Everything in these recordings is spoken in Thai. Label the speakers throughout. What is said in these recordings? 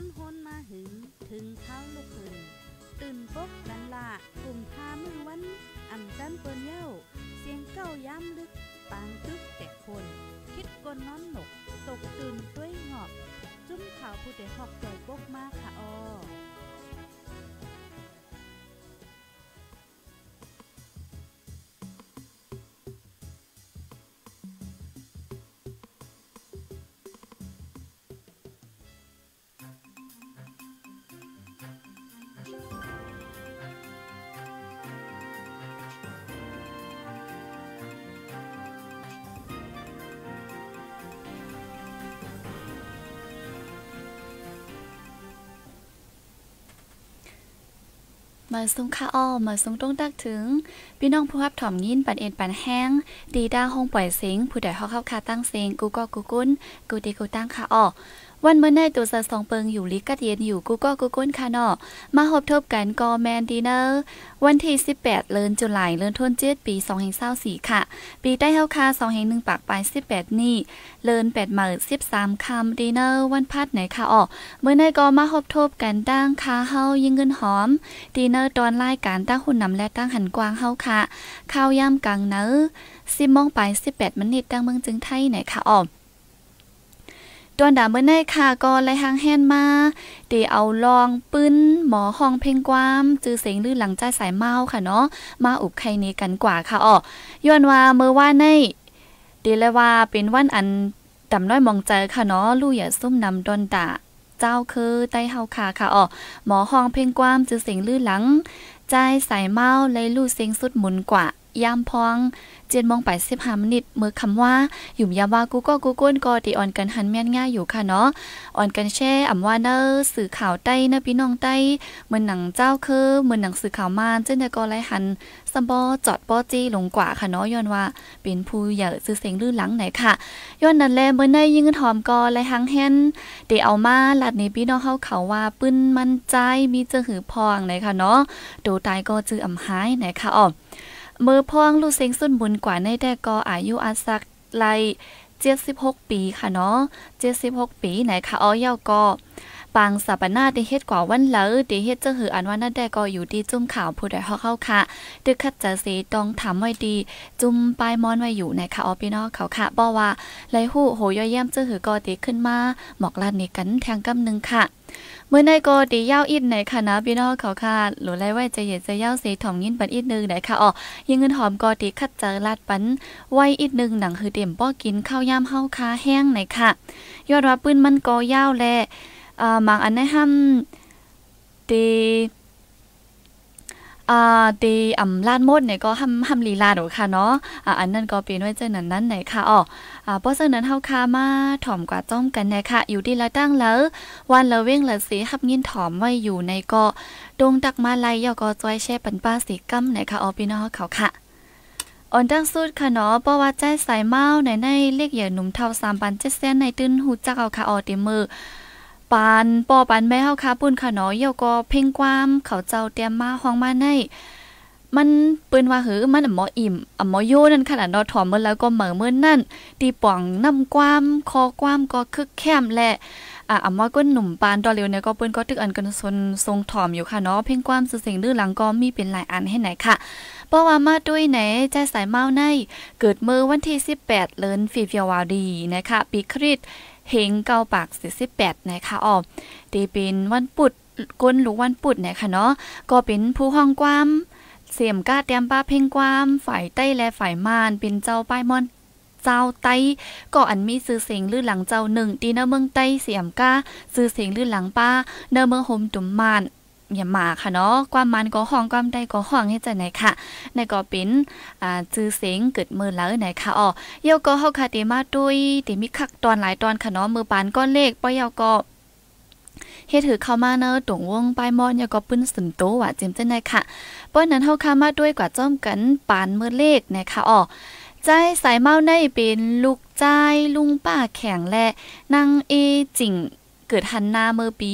Speaker 1: อนฮนมาหึงถึงเท้าลูกหึงตื่นปกกันละกลุ่มทามือวันอ่ำจันเปิ้นเย้าเสียงเก้าย้ำลึก ปางตึกแต่คน คิดกนน้อนหนก ตกตื่นด้วยหงอบจุ้มข่าวผู้เด็กหอกใจปกมากค่ะออมาส่งข้าอ้อมาส่งต้องตักถึง พี่น้องผู้รับถ่อมยินปันเอ็นปันแห้ง ดีด้าห้องปล่อยเสียงผู้ใดเ้าเข้าคาตั้งเสียงกูก็กูกุ้น กูตีกูตั้งข้าอ้อวันเมื่อในตัวสะสองเปิงอยู่ลิกัดเย็นอยู่กูก็กูก้นค่ะเนาะมาหบทบกันกอแมนดีเนอร์ วันที่ 18เลืนจุลายเลืนทวนเจ็ดปี2แห่งเศร้าสี่ค่ะ ปีได้เฮาคา2แห่งหนึ่งปากไปลาย18 นี่เลือน8หมื่นามคำดีเนอร์วันพัดไหนค่ะอ๋อเมื่อในกอมาหบทบกันตั้งค่ะเฮายิงเงินหอมดีเนอร์ตอนไล่การตั้งหุ่นนำและตั้งหันกวางเฮาค่ะข้าวย่ำกัางเนอร์10:00นไป18มินิตตั้งเมืองจึงไทยไหนค่ะอ๋อตันดาเมื่อไนค่ะก็ไลยหางแฮนมาเดเอาลองปื้นหมอห้องเพ่งความจือเสียงลือหลังใจสายเมาค่ะเนาะมาอุบใครนี้กันกว่าค่ะอ๋อย้อนว่าเมื่อว่าในีเดยว่าเป็นวันอันดำน้อยมองใจค่ะเนาะลู่อย่าซุ่มนำดอนตาเจ้าคือใต้เฮาค่ะค่ะอ๋อหมอห้องเพ่งความจือเสียงลือหลัง ใจสายเมาเลยลู่เสียงสุดหมุนกว่าย่ำพองเจนมองไปสิบห้ามินิตเมื่อคำว่าหยุ่มยามว่ากูก็กูก้นก็ตีออนกันหันแม่นง่ายอยู่ค่ะเนาะออนกันแช่อำว่าเนอสื่อข่าวใต้นะพี่น้องใต้เหมือนหนังเจ้าคือเหมือนหนังสื่อข่าวมานเจนก็ไลหันสมบอจอดปอจี้ลงกว่าค่ะเนาะย้อนว่าเป็นผู้ใหญ่ซื้อเสียงลื่นหลังไหนค่ะย้อนนั่นแลเมื่อในยิงหอมก็ไลหังแฮนเดเอามาลัดในพี่น้องเขาเขาว่าปื้นมั่นใจมีเจอหือพองไหนค่ะเนาะโตตายก็จืออำหายไหนค่ะอ๋อมื่อพ่องลูกเซ็งสุนบุญกว่าในแต่กออายุอาสักไลเจ็ดสิบหกปีค่ะเนาะเจ็ดสิบหกปี ไหนคะอ้อยเย้ากอปังสัปนาติเฮ็ดกว่าวันเหลอเดเฮ็ดเจาหืออันว่านั่นได้ก็อยู่ดีจุ่มข่าวผู้ใดเาเข้าค่ะ ดึกขัดจะเสตองถามไว้ดี จุ่มปลายมอนไว้อยู่นคะออพี่น้องเขาค่ะบกว่าไหลหู้โหย่อยเยี่ยมจาหือก็เดขึ้นมาหมอกลาดนี่กันแทงกำนึงค่ะเมื่อในโกดตีเย้าอิดไหนค่ะนะพี่น้องเขาค่ะหรือไรไว้จะเหยียดจะเย้าสีถ่องยินปันอิดนึงไหนค่ะอ๋อยังเงินหอมกอตีคัดเจอลาดปันไว้อิดนึงหนังคือเต็มป้อกินข้าวยามเฮาคาแห้งไหนค่ะ ยอดว่าปืนมันกอเย้าแลอ่ามังอันได้ห้ามตีอ่าตีอ่ำลาดมดเนี่ยก็ห้ามห้ามลีลาดหรอค่ะเนาะอ่าอันนั้นก็เป็นไว้เจ้านันนั้นไหนค่ะอ๋อ่าเพราะฉะนั้นเฮาคา มาถ่อมกว่าจ้อมกันนะคะอยู่ดี่ละตั้งแล้ว วันละเว้งละสีหับยินถ่อมไว้อยู่ในเกาะดงตักมาไลยอกอจอยแช่ปันป้าสีกำนะคะออพี่น้องเขาค่ะ อ่อนตั้งสุดค่ะเนาะเพราะว่าใจสายเมาในในเรียกเหยื่อหนุ่มเท่าสามปันเจ็ดแสนในตื้นหูจักเอาค่ะออเต็มมือปานปอปันแม่เฮาคาะปุ่นค่ะเนาะเยาก็เพ่งความเขาเจ้าเตรียมมาห้องมาในมันเปิ้นว่าเฮ้อมันอ่หมออิ่มอ่หมอโยนั่นขนาดนอถอมเมื่อแล้วก็เหมือเมื่อนั่นตีป่องน้ำความคอความก็คึกแคมแหละอ่ะอ่ำว่ากหนุ่มปานดอเร็วเนี่ยก็เปิ้นก็ตึกอันกันสนทรงถอมอยู่ค่ะเนาะเพ่งความสื่อเสียงดื้อหลังก็มีเป็นหลายอันให้ไหนค่ะเพราะว่ามาด้วยไหนใจสายเมาใน เกิดเมื่อวันที่18เลินฟีเฟียวาดีนะคะ ปีคริสเฮงเกาปาก48นะคะอ๋อตีเป็นวันปุดก้นหรือวันปุดนะคะเนาะก็เป็นผู้ห้องความเสมก้าเตียมป้าเพ่งความฝ่ายใต้และฝ่ายมานเป็นเจ้าป้ายมอนเจ้าไต้ก็อันมีซื้อเสียงลือหลังเจ้าหนึ่งตีเนเมืองไต้เสียมก้าซื้อเสียงลือหลังป้าเนเมืองโฮมตุ่มมานอย่ามาค่ะเนาะความมันก็ห้องความใดก็ห้องให้ใจไหนค่ะ ในก็เป็นอ่าจื้อเสียงเกิดมือแล้วไหนค่ะอ๋อเยาก็เฮาคาเตมาด้วยตมีคักตอนหลายตอนค่ะเนาะมือปานก้อนเลขป้อยเยาก็เฮ็ดถือเข้ามาเนอะตงวงป้ายมอนยาก็ปืนสินโตว่าเจมเจ้ไในค่ะป้อนนั้นเฮาข้ามาด้วยกว่าจ้อมกันปานเมื่อเลขนะคะอ๋อใจสายเมาในเป็นลูกใจลุงป้าแข็งและ นางเอจิ่งเกิดหันนาเมื่อปี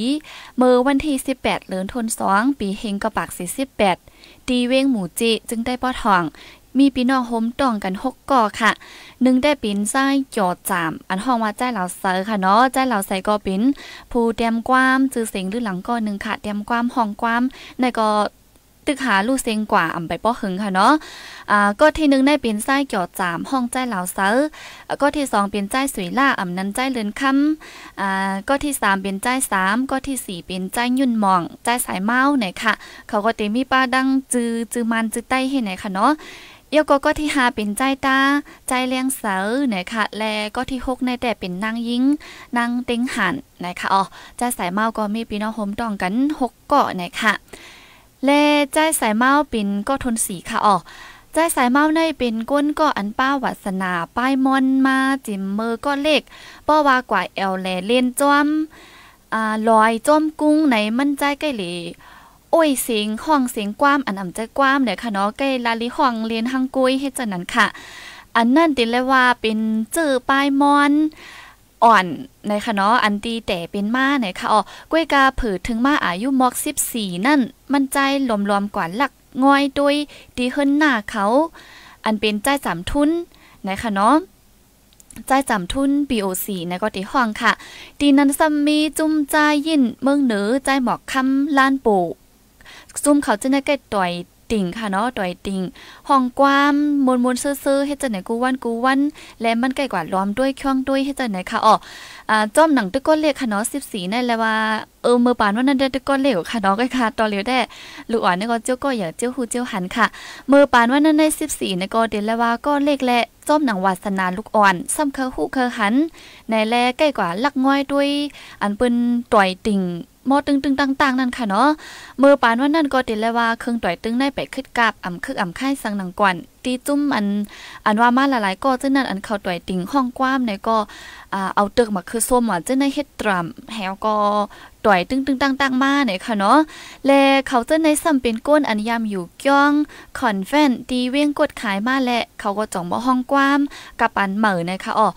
Speaker 1: เมื่อวันที่18เลือนทนสองปีเฮงกระปาก48ดีเวงหมูจิจึงได้ป้อทองมีพี่น้องโฮมตองกันหกก่อค่ะหนึ่งได้ปินไส้จอดจามอันห้องว่าใจเหล่าเสือค่ะเนาะใจเหล่าใส่ก็ปินผู้เตรียมความจื้อเสียงหรือหลังก็หนึ่งค่ะ เตรียมความห้องความในก็ตึกหาลูกเซงกว่าอ่ำไปป้อหึงค่ะเนาะอ่าก็ที่หนึ่งได้เป็นไส้เกี่ยวจามห้องใจเหลาเซอก็ที่สองเป็นใจสุยล่าอ่ำนั้นใจเลือนคำอ่าก็ที่สามเป็นใจสามก็ที่สี่เป็นใจยุ่นมองใจสายเมาไหนค่ะ เขาก็เตมีป้าดังจือจือมันจือใต้ให้ไหนค่ะเนาะเยวก็ก็ที่หาเป็นใจตาใจเลี้ยงเสานะคะและก็ที่หกในแต่เป็นนางยิงนางเต็งหันนะคะอ๋อใจสายเมาก็มีปีน้องโฮมตองกันหกเกาะนะคะและใจสายเมาเป็นก็ทนสีค่ะอ๋อใจสายเมาในเป็นก้นก็อันป้าวัสนาป้ายมอนมาจิมเมอร์ก็เล็กป้อว่ากว่าเอลแลเล่นจอมอ่าลอยจอมกุ้งในมันใจใกล้หลีออ้ยเสียงห้องเสียงกว้ามอันอ่ำใจกว้ามเนี่ยค่ะเนาะใกล้ลาลิห้องเรียนฮังกุยเฮ็ดจังนั้นค่ะ อันนั่นติเลยว่าเป็นเจอปลายมอนอ่อนในคะเนาะอันตีแต่เป็นม้าไหนคะอ๋อกล้วยกาผือถึงมาอายุมอก 14 นั่น มันใจลอมๆกว่าหลักงอยด้วยดีเฮินหน้าเขา อันเป็นใจสามทุนในคะเนาะใจจำทุน BOC ในกติห้องค่ะดีนันซัมมีจุ้มใจยินเมืองเหนือใจหมอกคำลานปู่ซุ่มเขาจะได้ใก้ต่อยติ่งค่ะเนาะต่อยติ่งห้องกว้ามมนมนซื่อๆเฮ็ดจังไหนกูวันกูวัน และมันใกล้กว่าล้อมด้วยเครื่องด้วยเฮ็ดจังไหนค่ะอ๋อจ้อมหนังตึกก้นเลขค่ะเนาะี่นั่นแหละว่าเออเมื่อปานว่านั่นเด้ตึกก้นเลขค่ะเนาะก็ค่ะตอนเร็วได้ลูกอ่อนนี่ก็เจ้าก็อย่าเจ้าหูเจ้าหันค่ะเมื่อปานว่านั่นิบสี่นี่ก็เด็นแล้วว่าก็เลขและจ้อมหนังวาสนาลูกอ่อน ซ้ำเคอหูเคอหัน ในแลใกล้กว่าลักง้อยด้วย อันเปิ้นต่อยติ่งมอตึงตึงต่างๆนั่นค่ะเนาะ เมื่อปานว่านั่นก็ติดแล้วว่าเครื่องต่อยตึงได้ไปขึ้นกับอ่ำคึกอ่ำค่าสังหนังกวนตีจุ้มอันอันว่ามาหลายๆก็จึงนั่นอันเข้าต่อยติ่งห้องกว้ามในก็เอาเอาตึกมาคือส้มว่าจึงได้เฮ็ดตรัมแฮวก็ต่อยตึงตึงต่างๆมาเนี่ยค่ะเนาะและเขาจะในซ้ำเป็นก้นอันยามอยู่ก้องคอนเฟนตีเวียงกดขายมาและเขาก็จ่องบ่ห้องกว้ามกับปันเหมือนะคะอ๋อ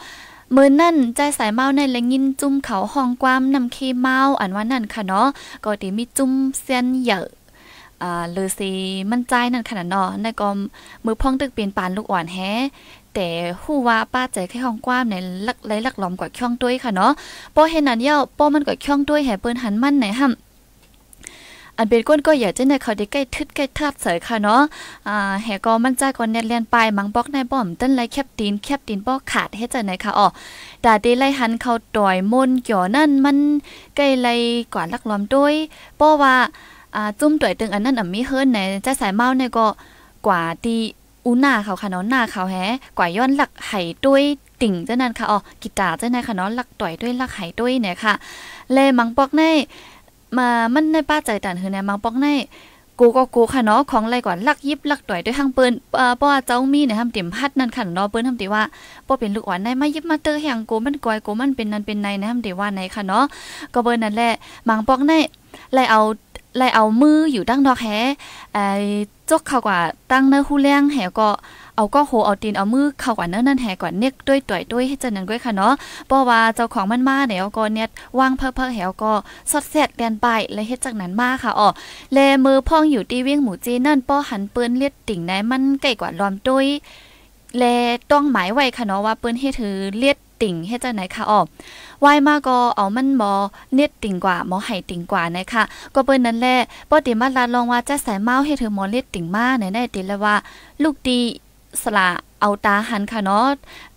Speaker 1: มือนั่นใจสายเมาในและยินจุ่มเขาห้องความนำเคเมาอันว่านั่นค่ะเนาะก็ติมีจุ่มเส้นเยอะอ่าลือซีมันใจนั่นขนาดเนาะในกอมมือพ่องตึกเปลี่ยนปานลูกอ่อนแฮแต่ฮู้ว่าป้าใจแค่ห้องกว้างในลักไลลักหลอมกว่าช่องด้วยค่ะเนาะปอเห็นนั่นเย้าป้อมันกว่าช่องด้วยแห่เปิ้นหันมั่นไหนห้ำอันเป็นก้นก็อยากจะเนี่ยเขาได้ใกล้ทึดใกล้ทับเสยค่ะเนาะ อ่า แหกอมันใจก่อนแนเลียนไปมังบอกในบ่อมต้นไรแคบตีนแคบตีนบกขาดให้ใจัไหนค่ะอ๋อดาดีไล่หันเขาต่อยมนหย่อนั่นมันใกล้ไรก่อนลักล้อมด้วยป้อว่า อ่า จุ่มต่อยตึงอันนั้นอ่ะมีเฮิร์นใหนจะสายเมาเนี่ยก็กว่าตีอุนาเขาค่ะเนาะหน้าเขาแฮกว่าย้อนหลักไห้ด้วยติ่งเจ้านั่นค่ะอ๋อกีตาร์เจ้านั่นค่ะเนาะหลักต่อยด้วยหลักไห้ด้วยเนี่ยค่ะเลมังบอกในมามันในป้าใจตันหือในมังปอกในกูก็กูค่ะเนาะของไรกว่าลักยิบลักต่อยด้วย้างปืนเอ่อป้อเจ้ามีเนี่ยทำติ่มพัดนั่นค่ะเนาะปืนทำติว่าป่อเป็นลูกอ่อนในมายิบมาเตอแห่งกูมันกอยกูมันเป็นนั่นเป็นในนะทำติว่าในค่ะเนาะก็เบิร์นั่นแหละมังปอกในไรเอาไรเอามืออยู่ดั้งดอกแฮไอ้จกเขากว่าตั้งเนื้อหูแรงแหก็เอาก็โหเอาตีนเอามือเข้ากันเนิ้นนั่นแหกว่าเน็ก ด้วยต่อยด้วยให้เจนนันด้วยค่ะเนาะเพราะว่าเจ้าของมันมาเนี่ยก็เนี่ยวางเพ่มเพ้อแหวก็สดแสดแดนไปและเฮ็ดจากนั้นมาค่ะอ๋อเลมือพ่องอยู่ตีเวียงหมูจีนั่นป้อหันปืนเลียดติ่งในมันใกล้กว่าล้อมด้วยแลต้องหมายไว้ค่ะเนาะว่าปืนเฮ็ดถือเลียดติ่งเฮ็ดจากไหนคะอ๋อวายมาก็เอามันหมอ เน็ดติ่งกว่า หมอไห่ติ่งกว่านะคะก็เปิ้นนั้นแหละป้อติมาลาลองว่าจะสายเมาเฮ็ดถือหมอเล็ดติ่งมาไหนติละว่าลูกดีสลาเอาตาหันค่ะเนาะ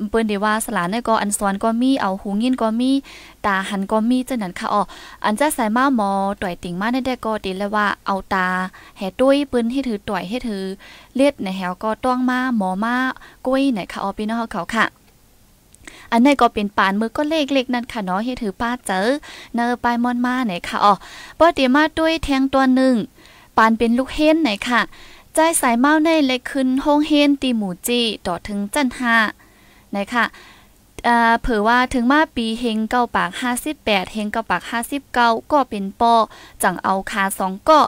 Speaker 1: เปิ้นได้ว่าสลาเนี่ยก็อันซอนก็มีเอาหูยินก็มี ตาหันก็มีจังนั้นค่ะอ๋ออันจะใส่มาหมอต่อยติ่งมาได้ได้ก็ติแล้วว่าเอาตา แห่ตุ้ยเปิ้นให้ถือต่อยให้ถือ เลียดในแหวก็ต้องมาหมอมากุ้ยไหนค่ะอ๋อพี่น้องเขาค่ะ อันนี้ก็เป็นปานมือก็เล็กๆนั่นค่ะเนาะให้ถือป้าเจอเนอปายมอนมาไหนค่ะอ๋อป้อตีมาด้วยแทงตัวหนึ่งปานเป็นลูกเห็นไหนค่ะใจสายเมาในเล็กขึ้นห้องเฮนตีหมูจีต่อถึงจันหานะคะเผอว่าถึงมาปีเฮงเก้าปาก 58 เฮงเก้าปาก 59 ก็เป็นปอจังเอาขาสองก้อ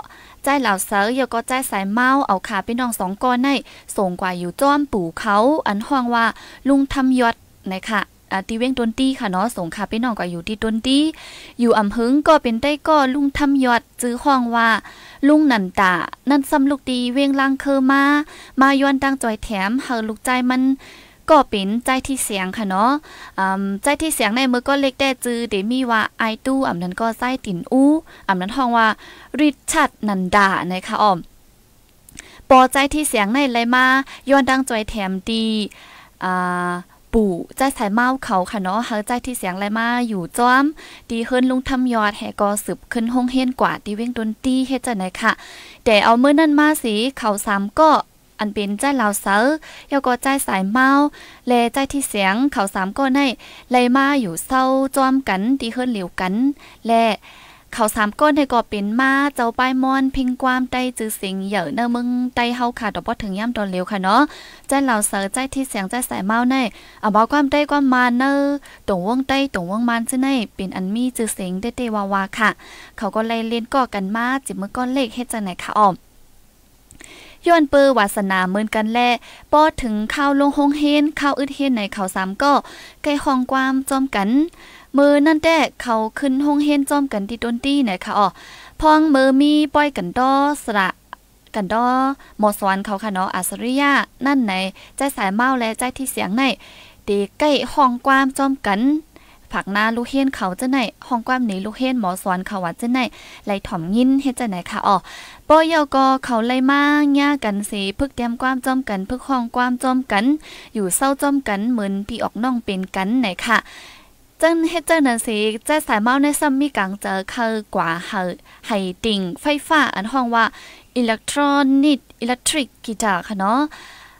Speaker 1: ใจเหล่าเสือยก็ใจสายเมาเอาขาพี่น้องสองก้อนในส่งกว่าอยู่จ้อมปู่เขา อันห้องว่า ลุงทำยศนะคะตีเว้งต้นตี้ค่ะเนาะ สงขาไปน้องก็อยู่ที่ต้นตี้อยู่อำหึงก็เป็นใต้ก็ลุงทำยอดจื้อห้องว่า ลุงนันตา นั่นซ้ำลูกตีเว้งลังเคอมา มาย้อนตั้งจอยแถมเฮาลูกใจมันก็เป็นใจที่เสียงค่ะเนาะใจที่เสียงในมือก็เล็กแต่จือเดมีว่าไอตู้อำนั้นก็ไส้ติ่นอู้อำนั้นห้องว่าริชัดนันดานะคะอ้อมปอใจที่เสียงในไหลมาย้อนดังจอยแถมดีอ่าปู่ใจสายเมา เขาค่ะเนาะเฮาใจที่เสียงไรมาอยู่จอม ดีเฮินลุงทำยอดแห่กอสืบขึ้นห้องเฮนกว่า ดีเว้งดนตีเฮ็ดจังไหนค่ะ แต่ เอาเมื่อนั่นมาสิเขาสามก็ อันเป็นใจลาวเซอเยาก็ใจสายเมา และใจ ที่เสียงเขาสามก็ในไลมาอยู่เศร้าจอมกันดีเฮินเหลียวกัน และเขาสามก้นให้ก่อเป็นมาเจ้าป้ายมอนพิงความใต้จื้อสิงเหย่อเนอมึงใต้เฮาค่ะดอกบอถึงย่ำตอนเร็วค่ะเนาะใจเหล่าเสือใจที่เสียงใจสายเมาในเอาบอกความใต้ความมาเนอตรงวงใต้ตรงวงมันซื่ในเป็นอันมีจื้อสิงเต้าวาค่ะ เขาก็เล่เล่นก่อกันมา จิบมือก้อนเล็กให้จังไหนค่ะออมย้อนเปื้อวาสนาเมินกันแลป้อถึงข้าวลงหงเฮนข้าวอึดเฮนในเขาสามก็ไก่ห้องความจอมกันมือนั่นแต่เขาขึ้นห้องเฮนจอมกันที่ต้นตี้นะคะอ๋อพองมือมีป้อยกันดอสระ กันดอ หมอสวรรค์เขาค่ะเนาะอัสริยะนั่นไหนใจสายเมาและใจที่เสียงในตีใกล้ห้องความจอมกันผักนาลูกเฮียนเขาจะไหนห้องความหนีลูกเฮียนหมอสอนเขาวัดจะไหนไหลถ่อมยินเฮ็ดจะไหนค่ะอ๋อป้อยาก็เขาไล่มากย่ากันสีพึกแต้มความจอมกันพึกห้องความจอมกัน อยู่เศร้าจอมกันเหมือนพี่ออกน่องเป็นกันไหนค่ะเจ真迄นั่นสิจายเมาในซัมมีกังเจอเคือกว่าเฮไหติงไฟฟ้าอันห้องว่าอิเล็กทรอนิกอิเล็กทริกกีตาร์ค่ะเนาะ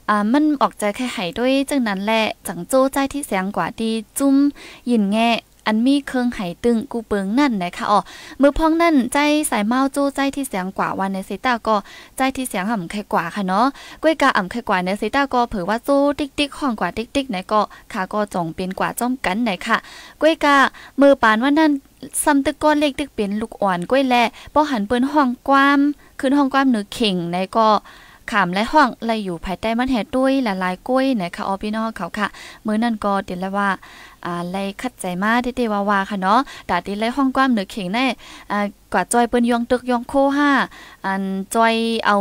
Speaker 1: อ่ามันออกใจแค่ไห้ด้วยจังนั้นแหละ จังโจ้ใจที่เสียงกว่าดีจุ้มยินแง่อันมีเครื่องไห้ตึงกูเปิงนั่นนะคะอ๋อมือพ้องนั่นใจสายเมาจู้ใจที่เสียงกว่าวันในเซต้าก็ใจที่เสียงห่ำาไข่กว่าค่ะเนาะกล้วยกาอ่ำาไข่กว่าในเซต้าก็เผยว่าจู้ติ๊กติ๊กห้องกว่า ติ๊กติ๊กไหนก็ขาก็จงเป็นกว่าจ้อมกันไหนค่ะกล้วยกามือปานว่านั่นซ้ำตึกก้อนเล็กตึกเป็นลูกอ่อนกล้วยแล่ป้อหันเปิ้นห้องกว้ามขึ้นห้องกว้ามเนือเข่งในก็ขามและห้องไลอยู่ภายใต้มันแห่ด้วยหลายๆกล้วยนะคะออพี่น้องเขาค่ะ มือนั่นก็เดี๋ยวแล้วว่าอ่าไลยคัดใจมาที่เตวาวาค่ะเนาะดาติเล่ห้องกว้างเหนือเข่งแน่อ่ากว่าจอยเปิ้นยองตึกยองโคห้าอันจอยเอา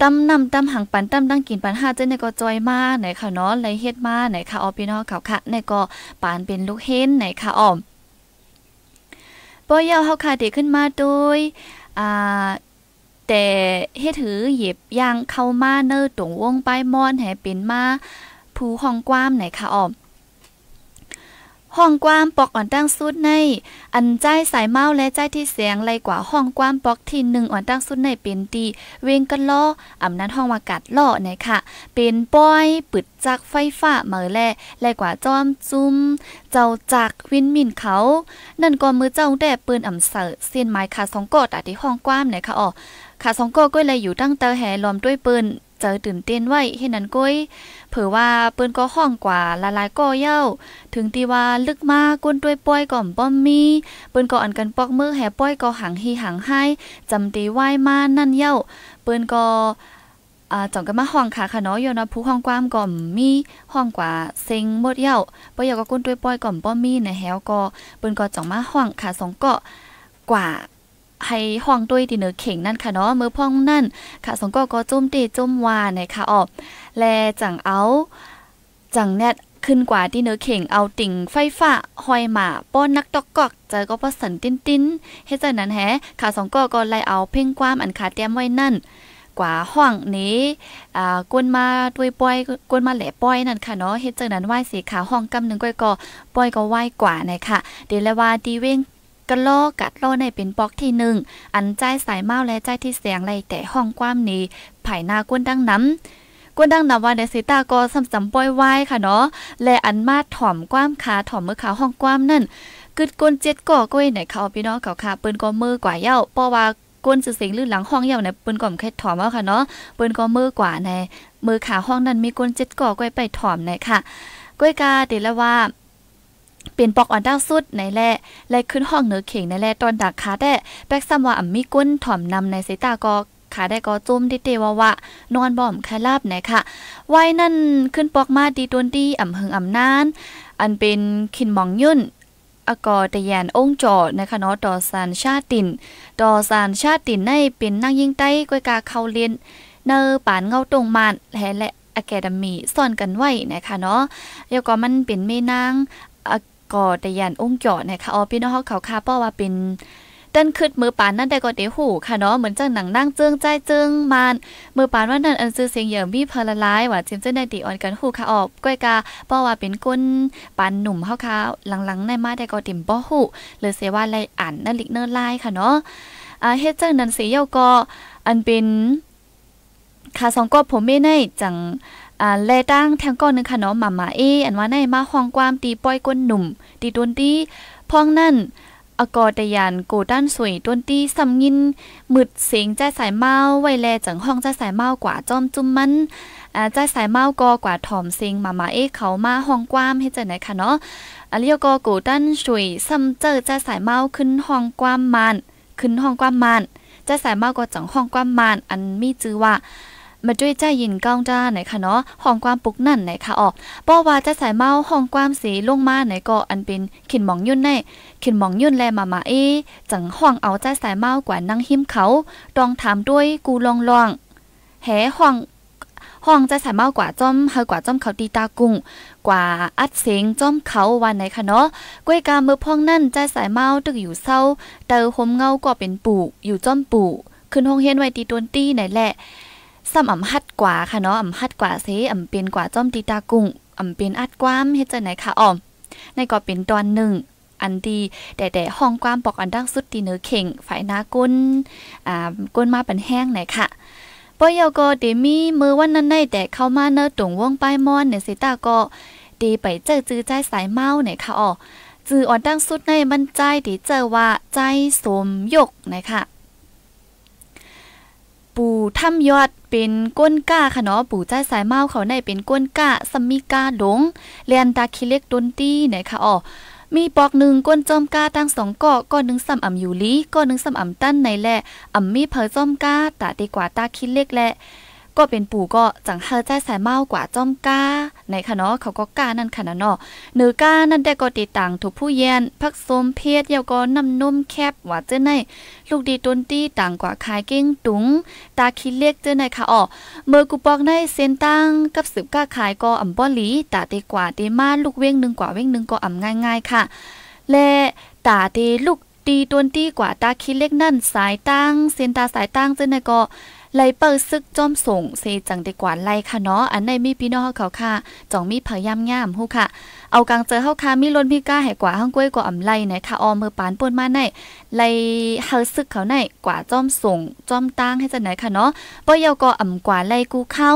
Speaker 1: ต้มนำตต้มหังปันต้มดังกินปันห้าเจ้าในก็จอยมาไหนค่ะเนาะไลยเฮ็ดมาไหนค่ะออพี่น้องเขาค่ะในก็ปานเป็นลูกเห็นไหนค่ะออมปอยาวเฮาค่ะติขึ้นมาโดยอ่าแต่เฮ็ดถือหยยบยางเข้ามาเนอตรงวงป้ายมอนแหเป็นมาผู้ห้องกว้างไหนค่ะออมห้องกว้ามปอกอ่อนตั้งสุดใน อันใจสายเมาและใจที่เสียงไรกว่าห้องกว้ามปอกที่หนึ่งอ่อนตั้งสุดในเป็นตีเวงกันล้ออำนั้นห้องอากาศล่อเนี่ยค่ะ เป็นป้อยปึดจากไฟฟ้าเมือแล่ไรกว่าจอมจุ้มเจ้าจากวินมินเขา นั่นก็มือเจ้าแต่ปืนอ่ำเสิือเส้นไม้ขาะสองกอดที่ห้องกว้ามเนี่ยค่ะอ๋อขาะสองกอดก็เลยอยู่ตั้งเตอแห่ลอมด้วยปืนเจอตื่นเต้นไว้เฮ็ดนั้นก้อยเผื่อว่าเปิ้นก็ห้องกว่าละลายก็เย้าถึงตีว่าลึกมากก้นด้วยป้อยก่อมป้อมมีเปิ้นก็อันกันปอกมือแห่ป้อยก็หังฮีหังให้จำตีไหวมานั่นเย้าเปิ้นก็อ่าจ่องกันมาห้องค่ะค่ะน้อย้อนวผู้ห้องความก่อมมีห้องกว่าเซ็งหมดเย้าป่อยก็ก้นด้วยป้อยก่อมป้อมมีในะแฮวก็เปิ้นก็จ่องมาห้องค่ะสองเกาะกว่าให้ห้องด้วยดีเนอเข่งนั่นค่ะเนาะเมื่อพ่องนั่นค่ะสองก็ก็จุ้มตีจุ้มวานยค่ะออกแลจังเอาจังแนทขึ้นกว่าที่เนื้อเข่งเอาติ่งไฟฟ้าหอยหมาป้อนนักตอกกอกเจอก็ประสันติ้นติ้นเฮ็ดจานั้นแฮค่ะสองก็ก็ไล่เอาเพ่งความอันขาเตรียมไว้นั่น กว่าห้องนี้อ่ากวนมาด้วยป้อยกวนมาแหล่ป้อยนั่นค่ะเนาะเฮ็ดจานั้นไหว้สีขาห้องกำหนึ่งก้อยก็ป้อยก็ไหว้กว่านยคะเดี๋ยวละว่าดีเว้งกะล้อกัดล้อในเป็นปอกที่หนึ่งอันใจสายเมาและใจที่เสียงไรแต่ห้องความนี้ผายหน้าก้นดังน้ำกวนดังนำวันเดซิตาก็ซ้ำสำป้อยไว้ค่ะ เนาะ และอันมาถ่อมกว้ามขาถ่อมมือขาห้องกว้ามนั่นกึดกวนเจ็ดก่อกุ้ยไหนเขาพี่น้องเขาขาปืนก้มือกว่าเย้าเพราะว่าก้นสือสิงลื่นหลังห้องเย้าในปืนก้อมเค่ถ่อมเอาค่ะเนาะปืนก้มือกว่าใน มือขาห้องนั้นมีก้นเจ็ดก่อกุ้ยไปถ่อมในค่ะกุ้ยกาเดละว่าเป็นปอกอ่อนดาวสุดในแล่และขึ้นห้องเหนือเข่งในแล่ตอนดักขาแต่แบกซ้มว่าอ่ำมีกุ้นถ่อมนำในสายตากอ ขาได้ก็จุ้มดิเตวะวะ นอนบ่อมคาลาบไหนค่ะไว้นั่นขึ้นปอกมาดีตวนดีอ่ำเฮงอ่ำนาน อันเป็นขินมองยุ่นอกอตยานองจอดนะคะเนาะต่อสารชาตินต่อสารชาตินในเป็นนั่งยิ่งใต้กวยกาเข้าเรียน เนอปานเงาตรงมานแหละอะแกดมีซ่อนกันไว้นะคะเนาะ แล้วก็มันเป็นเมนางก็ได้ยันองค์หยอดนะคะอ๋อพี่น้องเขาเขาคาป้อว่าเป็น ดันขึ้นมือปานนั่นได้ก็เดหูค่ะเนาะเหมือนจังหนังนั่งเจิงใจเจิงมานมือปานว่านั่นอันซื้อเสียงเยี่ยมมีเพลลาย ว่าจิมเจ้าในตีออนกันหูค่ะออกก้อยกาป้อว่าเป็นก้นปานหนุ่มเฮาค่ะหลังๆในมาได้ก็ติ่มป้อหูเลยเสว่าไรอ่านนั่นลิกเนอร์ไล่ค่ะเนาะอ่าเฮ็ดจังนั้นเสียเก็อันเป็นค่ะสองก็ผมไม่ได้จังอ่าแลตั้งทางก้อนนึงค่ะเนาะมามาเออันว่าในมาห้องความตีป้อยก้นหนุ่มตีต้นตีพ้องนั่นอกอตยานโกด้านสวยต้นตีสำยินมืดเสียงใจสายเมาไว้แลจังห้องใจสายเมากว่าจอมจุ้มมันอ่าใจสายเมากอกว่าถอมเสียง มามาเอเขามาห้องความให้เจอไหนค่ะเนาะอัเรียกอโกด้านสวยซํำเจอใจสายเมาขึ้นห้องความมานขึ้นห้องความมานใจสายเมาก็จังห้องความมานอันมีชื่อว่ามาด้วยใจยินก้องจ้าไหนคะเนาะห้องความปุกนั่นไหนคะออกป้อว่าจะใส่เมาห้องความสีลงมาไหนก็อันเป็น ขินหมองยุ่นแน่ขินหมองยุ่นแลมามาเอจังห้องเอาใจใส่เมากว่านั่งหิมเขา ต้องถามด้วยกูลองลองแหห้องห้องจะสามากว่าจ้อมเฮากว่าจ้อมเขาตีตากุ้งกว่าอัดเสียงจ้อมเขาวันไหนคะเนาะ กล้วยกามือพ่องนั่นใจใสายเมาตึกอยู่เศร้าเตอหมเงาก็เป็นปู่อยู่จ้อมปู่ ขึ้นห้องเฮียนไว้ตีตนตี้ไหนแหละซ้ำอ่ำฮัดกว่าค่ะเนาะอ่ำฮัดกว่าเซอ่ำเป็นกว่าจ้อมตีตากุ้งอ่ำเป็นอัดความเฮ็ดจังไหนค่ะอ๋อมในก็เป็นตอนหนึ่งอันดีแต่แต่ห้องความปอกอันดังสุดตีเนื้อเข่งฝ่ายนาก้นอ่าก้นมาเป็นแห้งไหนค่ะปอยอก็เดมีมือวันนั้นได้แต่เข้ามาเนอตรงวงป้ายมอนเนี่ยสิตาก็ดีไปเจอจื้อใจสายเมาเนี่ยค่ะอ๋อจื้ออ่อนตั้งสุดในมันใจดีเจอว่าใจสมยกไหนคะปู่ถ้ำยอดเป็นก้นก้าค่ะเนาะปู่ใจสายเมาเขาในเป็นก้นก้าสัมมิกาหลงเลียนตาคิเล็กตนตี้ไหนคะอ๋อมีปอกหนึ่งก้นจอมกาตั้งสองก่อก้อนหนึ่งซ้ำอ่ำอยู่ลีก้อนหนึ่งซ้ำอ่ำตั้นในแหละอ่ำมีเพอจอมกาตาตีกว่าตาคิดเล็กแหละก็เป็นปู่ก็จังเฮอใจสายเมากว่าจ้อมก้า ในคะเนาะเขาก็ก้านั่นค่ะนเนาะเนื้อก้านั่นได้ก็ติดต่างถูกผู้เย็นพักสมเพชรเยาก็น้ำนุ่มแคบหวาเจ้าใน ลูกดีต้นตี้ ต่างกว่าคายเก้งตุง ตาคิดเล็กเจ้าในค่ะอ๋อเมื่อกูปอกในเซนตั้งกับสืบก้าขายก็อ่ำบ่อหลี ตาเตกว่าเตมาลูกเว้งหนึ่งกว่าเว้งหนึ่งก็อ่ำง่ายๆค่ะ และตาเตลูกตีต้นตี้กว่าตาคิดเล็กนั่น สายตั้งเซนตาสายตั้งเจ้าในก็ไหลเปิดซึกจอมส่งเซจังดีกว่าไล่ค่ะเนาะอันในมีพี่น้องเขาค่ะจ้องมีพยายามย่ามฮู้ค่ะ เอากลางเจอเฮาค่ะมีล้นพี่ก้าแห้กว่าห้างกล้วยกว่าอำไล่ไหนค่ะออมมือปานป่นมาในไลยเฮาซึกเขาในกว่าจอมส่งจอมตั้งให้จังไหนค่ะเนาะบ่ยาวก็อำกว่าไล่กูเข้า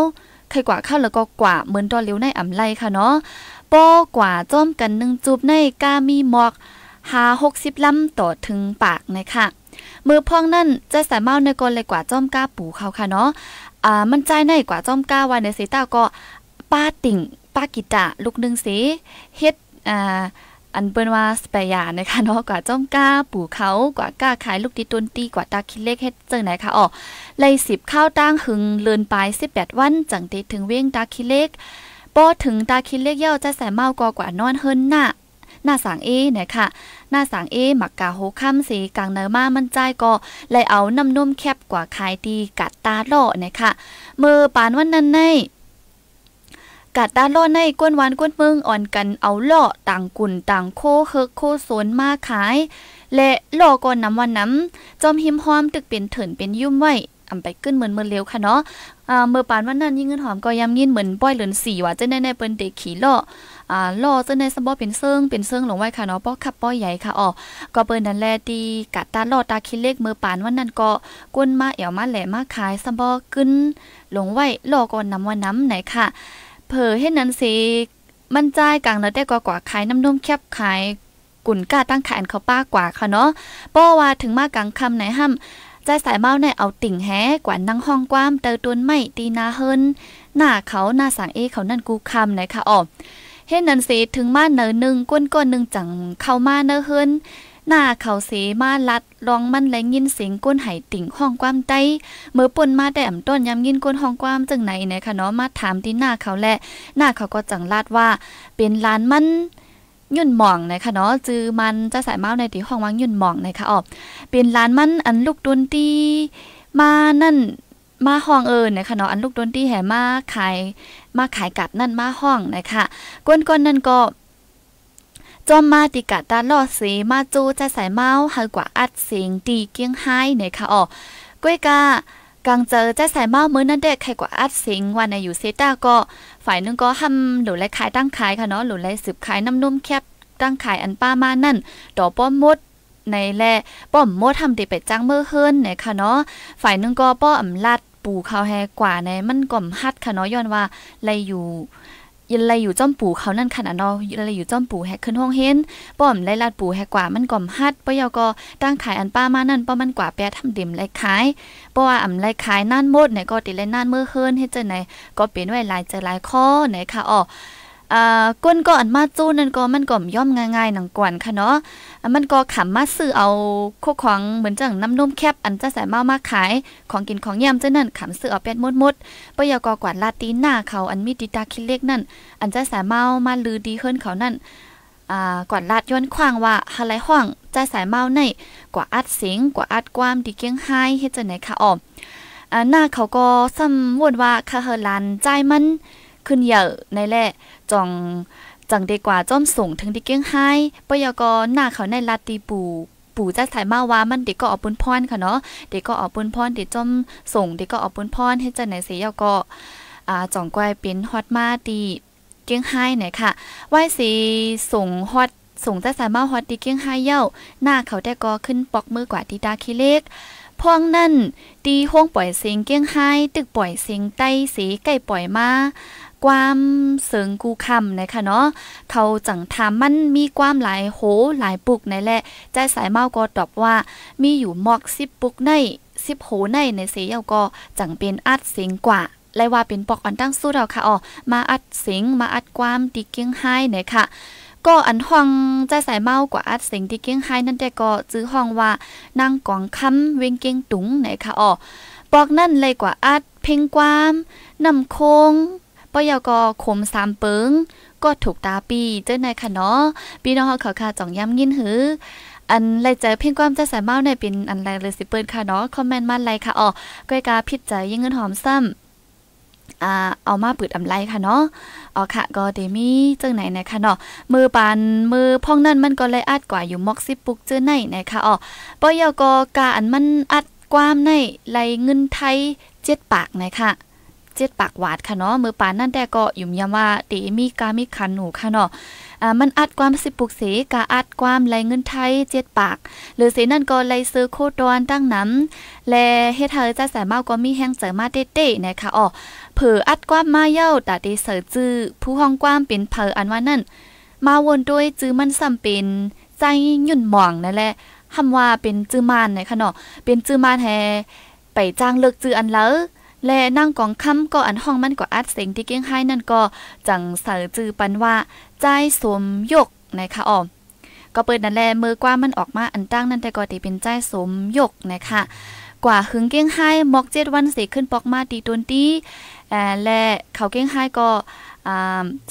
Speaker 1: ใครกว่าเข้าแล้วก็กว่าเหมือนตอนเลี้ยวในอำไล่ค่ะเนาะป้อกว่าจอมกันหนึ่งจูบในกามีหมอกหาหกสิบลำต่อถึงปากนะคะมือพองนั่นใจสายเมาในกลเลยกว่าจ้อมก้าปูเขาค่ะเนาะ อ่ามันใจในกว่าจ้อมก้าวันในสีตาก็ป้าติ่งป้ากิตะลูกนึงสีเฮ็ดอ่าอันเปิ้นว่าสเปียานะคะเนาะกว่าจ้อมก้าปู่เขากว่าก้าขายลูกติตุนตีกว่าตาคิดเลขเฮ็ดจังไหนคะอ๋อไล่สิบข้าวตั้งหึงเลินไปสิบแปดวันจังติถึงเว้งตาคิดเลขป้อถึงตาคิดเลขเย่าจะใส่เมากอกว่านอนเฮิรนหน้าหน้าสางเอนะคะหน้าสางเอหมักกาโฮคำสีกางเนอมามันใจก็เลยเอาน้ำนุ่มแคบกว่าขายดีกัดตาล่อนะคะมือปานวันนั้นในกัดตาล่อในก้นหวานก้นเมืองอ่อนกันเอาล่อต่างกุ่นต่างโคเฮกโคสนมาขาย และล่อก่อนน้ำวันน้ำจอมหิมหอมตึกเป็นเถินเป็นยุ่มไว้อำไปขึ้นเหมือนเมื่อเร็วค่ะเนาะเมื่อปานวันนั้นยิ่งเงินหอมก็ยำยินเหมือนป้อยเหลือนสีว่าจะแน่ๆเปิ้นเด็กขี่ล่อ่าล่อจ้ในสมบิเป็นเซิงเป็นเซิงหลงไว้ค่ะเนาะป้อขับป้อใหญ่ค่ะอ๋อก็เปิดนนั่นแลดีกะตาล่อตาคิดเลขมือปานวันนั้นก็กวนมาเอวมาแหลมาขายสมบิขึ้นหลงไว้ล่อก่อนนำว่าน้ำไหนค่ะ เผอเห็นั้นสิมันใจกลางเนาะได้กว่ากว่าขายน้ำนมแคบขายกุ่นกล้าตั้งขายเขาป้ากว่าค่ะเนาะป้อว่าถึงมากลางคำไหนห้ำใจสายเมาในเอาติ่งแฮกว่านั่งห้องกว้ามเตอตันไม่ตีนาเฮินหน้าเขาหน้าสังเอเขานั่นกูคำไหนคะอ๋อเฮ็ดนันเสถึงมาเนอหนึ่งก้นก้นหนึ่งจังเข้ามาเนอเฮินหน้าเขาเสมาลัดร้องมันและยินเสียงก้นไหติ่งห้องความใต้ เมื่อป่นมาแต่อำต้นยายินก้นห้องความจังไหนนะคะเนาะมาถามที่หน้าเขาและหน้าเขาก็จังลาดว่า เป็นลานมันยุ่นหมองนะคะเนาะจือมันจะใส่เมาในตีห้องวังยุ่นหมองนะคะอ๋อเป็นลานมันอันลูกดนตีมานั่นมาห้องเอิญนะคะเนาะอันลูกดนตีแห่มาขายมาขายกับนั่นมาห้องนะคะกวนก้นนั่นก็จอมมาติกาตาลอดสีมาจูใจส่เมาส์หากว่าอัดเสียงดีเกี้ยงไห้นะคะอ๋อก้วยกากังเจอใจส่เมาส์มือนั่นเดกใครกว่าอัดเสียงวันในอยู่เซต้าก็ ฝ่ายนึงก็ทำหลุดไรขายตั้งขายค่ะเนาะหลุดไรสืบขายน้ำนุ่มแคบตั้งขายอันป้ามานั่นดอกป้อมมดในแหล่ป้อมมดทำติไปจ้างเมื่อเฮิรนนะคะเนาะฝ่ายนึงก็ป้ออํลัดปู่เขาแฮกว่าในมันก่อมฮัดค่ะเนาะย้อนว่าไรอยู่ยันไรอยู่จ้อมปู่เขานั่นขนาดเนาะไรอยู่จ้อมปู่แฮกขึ้นห้องเห็นป้อมไรลาดปู่แฮกกว่า มันก่อมฮัดป้อยาก็ตั้งขายอันป้ามานั่นป้อมันกว่าแปะทำดิ่มไรขายป้อว่าอำไรขายนั่นหมดไหนก็ติไรนั่นเมื่อเฮิรนเฮ็ดจังไหนก็เป็นไว้หลายใจหลายข้อไหนค่ะอ๋อก้นก็อันมาจู้นั่นก็มันก็ย่อมง่ายๆหนังกวนค่ะเนาะ มันก็ขำมาซื้อเอาโคของเหมือนจังน้ำนมแคบอันจะใส่เมามาขาย ของกินของยำเจ้านั่นขำซื้อเอาเป็ดมดมดปยากกวาดลาตีหน้าเขาอันมีดีตาคิดเล็กนั่นอันจะใส่เมามาลือดีเฮิรนเขานั่นก่อนลาดย้อนควางว่าฮะไลห้องใจสายเมาในกว่าอัดเสียงกว่าอัดความดีเกี้ยงไห้เจังไหนคะอ๋อหน้าเขาก็ซ้ำวนว่าคาเฮลันใจมันขึ้นเยอะในแหละจองจังดีกว่าจ้อมส่งถึงที่เก้งไห้ปยกหน้าเขาในลาตีปูปู่จะถ่ายมาว่ามันเด็กก็ออกปุนพรค่ะเนาะเด็กก็ออกปุนพรเด็กจ้อมส่งเด็กก็ออกปุนพรให้จ้าไหนเสียก็อ่าจ่องกวายเป็นฮอตมาตีเก้งไห้ไหนค่ะไหวสีส่งฮอตส่งจะสายมาฮอตดีเก้งไห้เย้าหน้าเขาได้ก็ขึ้นปอกมือกว่าดีดาคิเล็กพ่องนั่นตีห้องปล่อยเสียงเกี้ยงไห้ ตึกปล่อยเสียงใต้สีไก่ปล่อยมาความเสริงกูคำนะคะเนาะเขาจังทามมันมีความหลายโหหลายปุกในแหละใจสายเมาก็ตอบว่า มีอยู่มอกสิบปุกในสิบโหในในเสียก็จังเป็นอัดเสียงกว่าไลว่าเป็นปอกอันตั้งสู้เราค่ะอ๋อ มาอัดเสียงมาอัดความติเกียงไห้นะค่ะ ก็อันห้องใจสายเมากว่าอัดเสียงติเกียงไห้นั่นแต่ก็จื้อห้องว่าน่งกองคำเวงเกียงตุงไหนค่ะอ๋อปอกนั่นเลยกว่าอัดเพ่งความนำโคงปยกขมสามเปิงก็ถูกตาปีเจ้าในค่ะเนาะปีน้องเขาค่ะจ่องย้ำยินหือ อันไรใจเพียงความจะสายเมาในเป็นอันไรเลยสิเปิดค่ะเนาะคอมเมนต์มาไรค่ะอ๋อก้อยกาพิจใจยิ่งเงินหอมซ้ำอ่าเอามาปืดอำไลค่ะเนาะอ๋อค่ะก็เดมี่จ้าไหนนะคะเนาะมือปานมือพ่องนั่นมันก็เลยอัดกว่าอยู่ม็อกซิปุกเจ้าไหนนะคะอ๋อปอยก็กาอันมันอัดความในไรเงินไทยเจ็ดปากนะคะเจ็ดปากหวาดค่ะเนาะมือป่านนั่นแต่ก็ยุ่มยำว่าตีมีกามีขันหนูค่ะเนาะมันอัดความสิบปุกเสกาอัดความไรเงินไทยเจ็ดปาก หรือเสนั่นก็ไรซื้อโคตรอนตั้งน้ำและเฮเธอจะส่เมาก็มีแห้งเจอมาเต้ๆนะคะอ๋อเผืออัดความมาเย้าตาเตเสือจื้อผู้ห้องความเป็นเผออันว่านั่นมาวนด้วยจื้อมันซ้ำเป็น ใจยุ่นหม่องนั่นแหละคำว่าเป็นจื้อมานนะคะเนาะเป็นจื้อมานแฮไปจ้างเลิกจื้ออันแล้วและนั่งกองค่ำก็อันห้องมันก็อัดเสียงที่เก้งไห้นั่นก็จังเสือจือปันว่าใจสมยกนะคะออมก็เปิดนั่นแลมือกว่ามันออกมาอันตั้งนั่นแต่ก็ตีเป็นใจสมยกนะคะกว่าหึงเก้งไห้มอกเจ็ดวันเสิขึ้นปอกมาตีตุนตีและเขาเก้งไห้ก็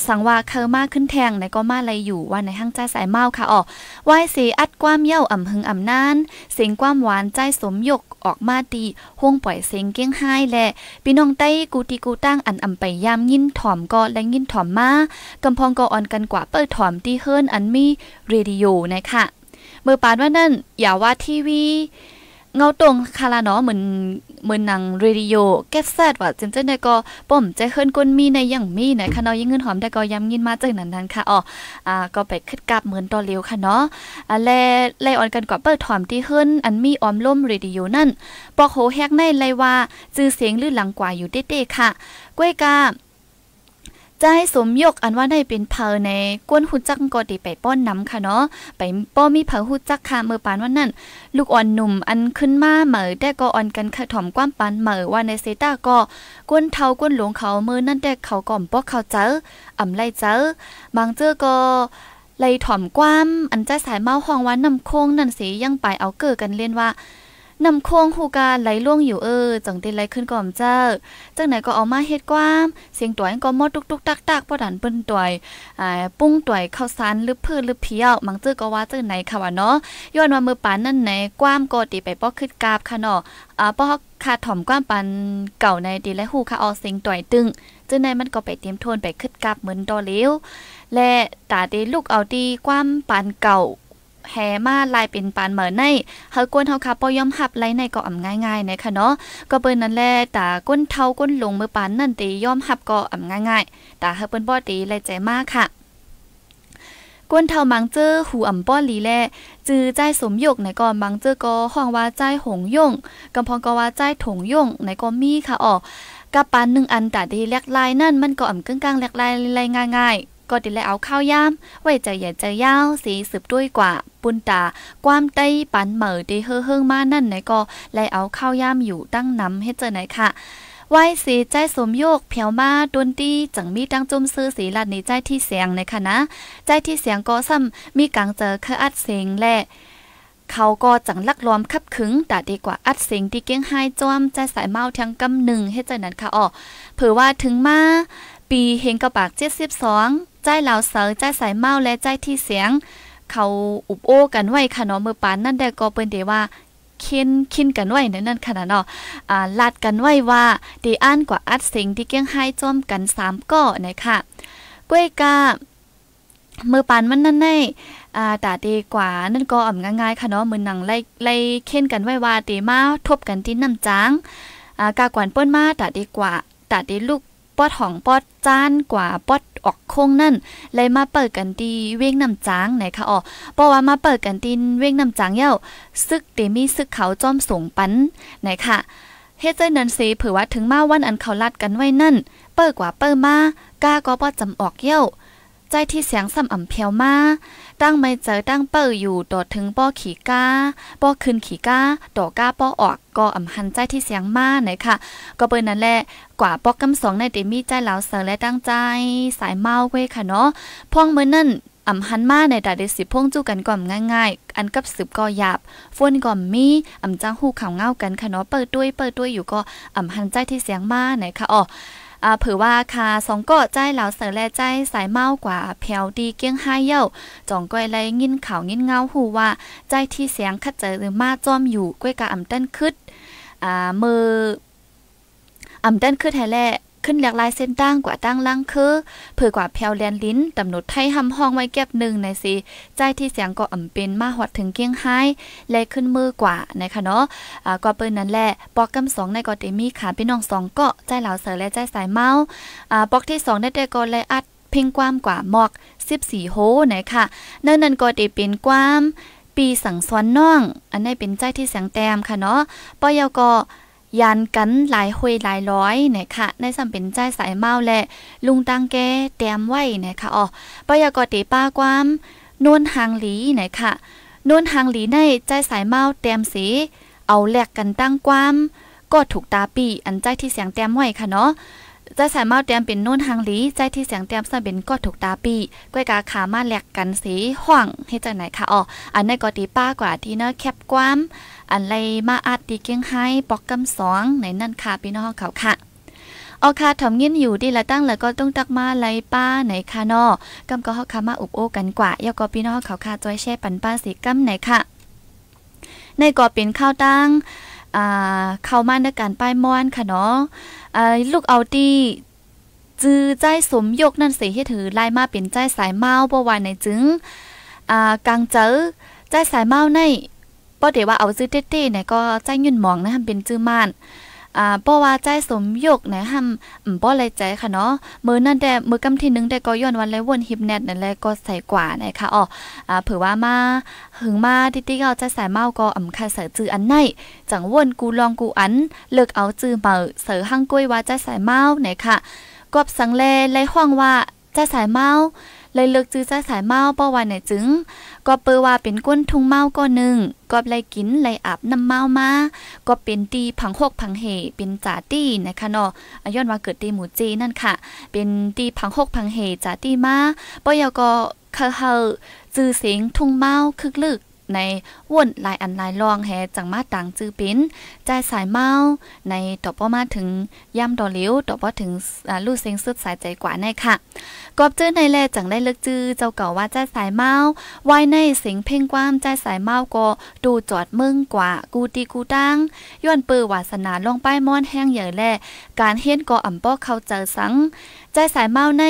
Speaker 1: สังว่าเคอมาขึ้นแทงในก็มาเลยอยู่ว่าในห้างใจสายเมาค่ะออกวายสีอัดความเย่าอ่ำหึงอ่ำนานเสียงความหวานใจสมยกออกมาดีห้วงปล่อยเสียงเก้งไห้และ พี่น้องใต้กูตีกูตั้งอันอ่ำไปยามยินถ่อมก็และยินถ่อมมากำพองก็อ่อนกันกว่าเปิดถ่อมตีเฮิรนอันมีเรดิโอนะคะเมื่อปานว่านั่นอย่าว่าทีวีเงาตรงคาราเนาะเหมือนเหมือนนางเรดิโอแก๊สแซดว่ะจิมเจนได้ก็ป้อมใจเฮิรนก้นมีในอย่างมีในคะเนาะยิ่งเงินหอมได้ก็ย้ำยินมาเจากนั้นนั้นค่ะอ๋ออ่าก็ไปขึ้นกับเหมือนตอเล้ยวค่ะเนาะอ่าแลไล่ออนกันกว่าเปิดถอมที่เฮิรนอันมีออมล่มเรดิโอนั่นปอกโหแฮกในไลว่าจื้อเสียงลื่นหลังกว่าอยู่เด้ๆค่ะกล้วยกาใจสมยกอันว่าได้เป็นเพอในก้นหุูจักก็ดีไปป้อนน้ำค่ะเนาะไปป้อมีเพอหุูจักค่ะเมื่อปานว่านั่นลูกอ่อนหนุ่มอันขึ้นมาเหมอได้ก็อ่อนกันค่ะถ่อมกว้ามปันเหมอว่าในเซต้าก็ก้นเทาก้นหลวงเขามือนั่นแต่เขาก่อมป้อเขาเจออ่ำไล่เจอบางเจอก็เลยถ่อมกว้ามอันใจสายเมาห้องวันนำโค้งนั่นสียังไปเอาเกิดกันเล่นว่านำโควงหูการไหลล่วงอยู่เออจังเตนไหลขึ้นก่อมเจ้าจังไหนก็เอามาเฮ็ดกว้ามเสียงตวยก็มอดตุกตุกตักตักพอดันเปิ้นตวยอ่าปุ้งต่อยข้าวสารหรือพืชหรือเพียวมังเจ้อก็ว่าจังไหนค่ะว่าเนาะย้อนว่ามือปานนั่นไหนกว้ามก็ตีไปป้อขึ้นกาบค่ะเนาะอ่าป้อคาถ่อมกว้ามปันเก่าในดีและหูค่ะเอาเสียงต่อยตึงจังไหนมันก็ไปเตรียมโทนไปขึ้นกาบเหมือนตอเลี้ยวและตาดีลูกเอาดีกว้ามปันเก่าแห่มา ลายเป็นปานเหมือนในเฮากวนเฮาค่ะปอยอมหับไลในก็อ่ำง่ายๆนะคะเนาะ ก็เปิ้นนั่นแหละแต่ก้นเทาก้นลงมือปานนั่นตียอมหับก็อ่ำง่ายๆแต่เฮาเปิ้นบ่ตีเลยใจมากค่ะ ก้นเทามังเจอหูอ่ำป้อนลีแลจื้อใจสมยกในก่อนมังเจอก็ห้องว่าใจหงย่งกำพองก็ว่าใจถงย่งในก็มีค่ะอ๋อกับปานหนึ่งอันแต่ดีเลกลาย นั่น มันก็อ่ำกึ่งกลางเลกลาลายง่ายๆก็ดิเลยเอาข้าวย่าม ไว้ใจใหญ่ใจยาวสีสืบด้วยกว่า ปุนตา ความใต้ปันเหมอดีเฮ่อเฮิงมา นั่นไหนก็เลยเอาข้าวย่ามอยู่ตั้งน้ำให้เจอไหนค่ะ ไว้สีใจสมโยกเผียวมาตุนตีจังมีตั้งจุ่มซื้อสีลัดนใจที่เสียงในค่ะนะใจที่เสียงก็ซ้ำมีกังเจอคออัดเสียงและ เขาก็จังลักล้อมคับขึงแต่ดีกว่าอัดเสียงที่เก้งไฮจ้อม ใจสายเมาทั้งกำหนึ่งให้ใจนั้นค่ะอ๋อเผื่อว่าถึงมาปีเฮงกระปากเจ็ดสิบสองใจเหล่าเสอใจสายเมาและใจที่เสียง เขาอุบโอ้กันไว้ค่ะเนาะมือปานนั่นแต่ก็เป็นเดว่าเค้นคินกันไว้นั่นนั่นขนาดเนาะอาลัดกันไว้ว่าดีอ่านกว่าอัดเสียงที่เกี้ยงให้จอมกันสามก่อนะค่ะกล้วยกามือปานมันนั่นแนอ่าตาดีกว่านั่นก็อ่ำง่ายๆค่ะเนาะมือหนังไล่ไล่เค้นกันไว้ว่าดีมาทบกันที่น้ำจาง อ่ากากวนเปิ้นมาตาดีกว่าตาดีลูกปอดหองปอดจานกว่าปอดออกโค้งนั่น เลยมาเปิดกันตีเว้งน้ำจางไหนคะอ๋อเพราะว่ามาเปิดกันตีเว้งน้ำจางเย้า ซึกเตมีซึกเขาจอมสงปันไหนค่ะเฮ็ดใจนันเีเผื่อว่าถึงมาวันอันเขาลัดกันไว้นั่นเปิดกว่าเปิดมาก้าก็ปอดจำออกเย้าใจที่เสียงซ้าอ่าเพียวมาตั้งไม่เจอตั้งเปิดอยู่ต่อถึงป้อขี่ก้าป้อขึ้นขี่ก้าต่อก้าป้อออกก็อำหันใจที่เสียงมาหน่อยค่ะ ก็เปิดนนั่นแหละกว่าป้อกำสองในเดมี่ใจเหลาเสอและตั้งใจสายเมาเว้ค่ะเนาะพ่องเมื่อนั่นอำหันมาในแต่เดสิพ่งจู้กันก่อมง่าย ๆ อันกับสืบก็หยาบฟุ้นก่อมมีอำจ้างหูข่าวเงากันค่ะเนาะเปิดด้วยเปิดด้วยอยู่ก็อำหันใจที่เสียงมาหน่อยค่ะอ๋อเเเผื่่่อออวาาาคสสงกใจหล啊，譬如話卡上個在老舍咧，า晒貓掛飄啲驚嗨憂，仲歸咧ี้ยงห้้าาาเเยย่่่จอองงงกหูว่าใจที่เสียงคัดเจหรือมาจ้อมอยู่ก้อยกะอำตันคึดอ่ามืออ่ำตันคึดใท้แลขึ้นหลากหลายเส้นตั้งกว่าตั้งลังคือเผื่อกว่าแพวแลนลิ้นตำหนดไทยหำห้องไว้เก็บหนึ่งในสีใจที่เสียงก็อ่ำเป็นมาหอดถึงเกี้ยงไห้และขึ้นมือกว่า นะคะเนาะอ่าก็เปิ้นนั้นแหละปอกกำสองในกอเตมีขาพี่น้องสองก็ใจเหลาเสือและใจสายเมา อ่าปอกที่สองได้แต่ก็ไลอัดเพ่งความกว่าหมอก14โฮนะคะเนั่นนั้นก็ได้เป็นความปีสังสวนน้อง อันนี้เป็นใจที่เสียงแตมค่ะเนาะปอยก็ยานกันหลายหวยหลายร้อยนะคะในสำเป็นใจสายเมาและลุงตังแกแต้มไว้นะคะอ๋อปยากอติป้าความนวนหางหลีนะคะนวนหางหลีในใจสายเมาแต้มสี เอาแหลกกันตั้งความ ก็ถูกตาปีอันใจที่เสียงแต้มไว้ค่ะเนาะใจสายเมาเตรียมเป็นนวลนางหลีใจที่เสียงเตรียมสเป็นก็ถูกตาปีก้อยกาขามาแหลกกันสีห่วงให้จากไหนคะอ๋ออันในกอตีป้ากว่าที่เนาะแคบความอันไลมาอาดตีเกียงไฮ้ปอกกำสองในนั่นค่ะพี่น้องเขาค่ะเอาค่ะถำเงินอยู่ดีละตั้งแล้วก็ต้องตักมาไลป้าไหนคาะนอกำก็เขาคามาอุบโอกันกว่าเยากอพี่น้องเขาค่ะจอยแช่ปันป้าสีกำไหนค่ะในก่อเป็นข้าวตั้งเข้ามาในการป้ายม้อนค่ะเนาะลูกเอาตีจื้อใจสมยกนั่นสิให้ถือไล่มาเป็นใจสายเมาบ่ว่าในจึงอ่ากังเจอใจสายเมาในป้อเดว่าเอาซื้อเต้ๆเนี่ยก็ใจยุ่นมองนะเป็นจื้อม่านอ่าบ่ว่าใจสมยกนะฮ้ำป้่ไรใจค่ะเนาะมือนั่นแต่มือกำที่นึงแต่ก็ย้อนวันไรวนฮิปแนตนั่นแหละก็ใส่กว่านะคะอ๋ออ่าเผื่อว่ามาหึงมาติิก็เอาใจสส่เมา ก็อำคันเสือจื้ออันไหนจังวนกูลองกูอันเลิกเอาจื้อเมาเสือหั่งกล้วยว่าใจใส่เมานะค่ะกบสังเลไลห้องว่าใจใส่เมาเลยเลือกจื้อจสายเมาป้อวันไหนจึงก็เปื้อว่าเป็นก้นทุ่งเมาก็หนึ่ง ก็ไลกินไลอาบน้ำเมามาก็เป็นตีผังหกผังเหเป็นจ่าตี้นะคะเนาะย้อนว่าเกิดตีหมูจีนั่นค่ะ เป็นตีผังหกผังเหจ่าตี้มาป้อยาก็เคาเฮาจื้อเสียงทุ่งเมาคึกลึกในว่นลายอันลายรองแฮจังมาต่างจื้อปิ้นใจสายเมาในตบบ่มาถึงย่ำดอเหลียวตบบ่ถึงลู่เซ็งสุดสายใจกว่าในค่ะกอบจื้อในแลจังได้เลือกจื้อเจ้าเก่าว่าใจสายเมาไว้ในเสียงเพ่งกวามใจสายเมาก็ดูจอดมึงกว่ากูตีกูตั้งย้อนปือวาสนาลงป้ายมอนแห้งใหญ่แลการเฮ็ดก็อ่ำป้อเข้าเจอสังใจสายเมาใน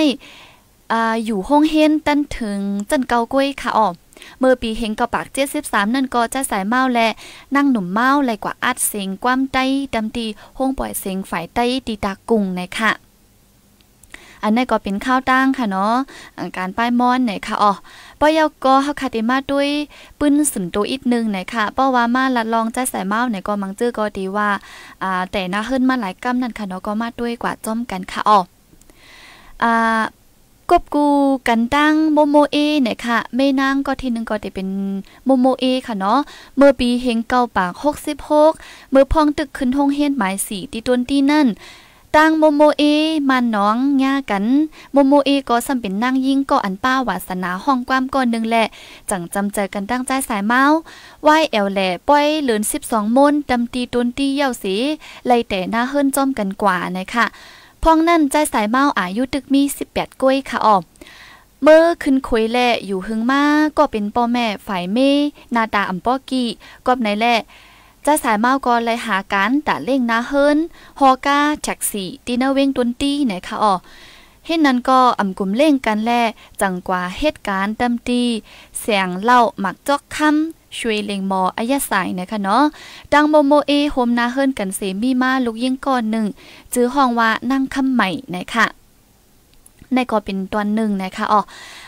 Speaker 1: อยู่ห้องเฮนตันถึงจันเกาก้วยค่ะอ๋อเมื่อปีเฮงกะปากเจ็ดสิบสามนั่นก็จะสายเมาและ นั่งหนุ่มเมาไหลกว่าอัดเสียงความใต้ดำตีห้องปล่อยเสียงฝ่ายใต้ตีตากุ้งนะคะอันนี้ก็เป็นข้าวตั้งค่ะเนาะการป้ายมอนไหนค่ะอ๋อปอยกอเฮาคาติมาด้วยปืนสุนตัวอีกนึ่งไหนค่ะป้ราว่ามาลัดลองใจะใส่เมาไหนก็มังจื้อก็ดีว่าอ่าแต่นะเฮิรนมาหลายกํมนั่นค่ะเนาะก็มาด้วยกว่าจ้อมกันค่ะอ๋ออ่ากบกูกันตั้งโมโมเอเนี่ยค่ะไม่นางก็ทีนึงก็จะเป็นโมโมเอค่ะเนาะเมื่อปีเฮงเก้าปากหกสิบหกเมื่อพองตึกขึ้นทงเฮียนหมายสี่ตีต้นตีนั่นตั้งโมโมเอมันน้องง่ากันโมโมเอก็สำเป็นนางยิ่งก็อันป้าวาสนาห้องความก่อนนึงแหละ จังจำใจกันตั้งใจสายเมาไหวแอวแหล่ป้อยเหลือนองมนตำตีตนตีเย่าสีไล่แต่หน้าเฮิรนจ้อมกันกว่านะค่ะพ้องนั่นใจสายเมาอายุตึกมี 18ก้วยค่ะอออเมื่อขึ้นคุยแล่อยู่หึงมาก็เป็นป่อแม่ฝ่ายเม นาตาอัมป้อกี้ก็บในแล่จะสายเมาก็เลยหากันแต่เล่งนาเฮิรนฮอกาแจ็กสีตีนาเวงตุนตี้ไหนคะอ๋อเฮ็ดนั้นก็อำกลุ่มเล่งกันแล่จังกว่าเหตุการณ์ตำตีเสียงเล่าหมักจอกคำช่วยเลงมออายะสายนะคะเนาะดังโมโมเอโฮมนาเฮินกันเสมีมาลูกยิ่งก่อนหนึ่งจื้อห้องว่านั่งคำาใหม่นะคะในก็เป็นตอนหนึ่งนะคะอ๋อ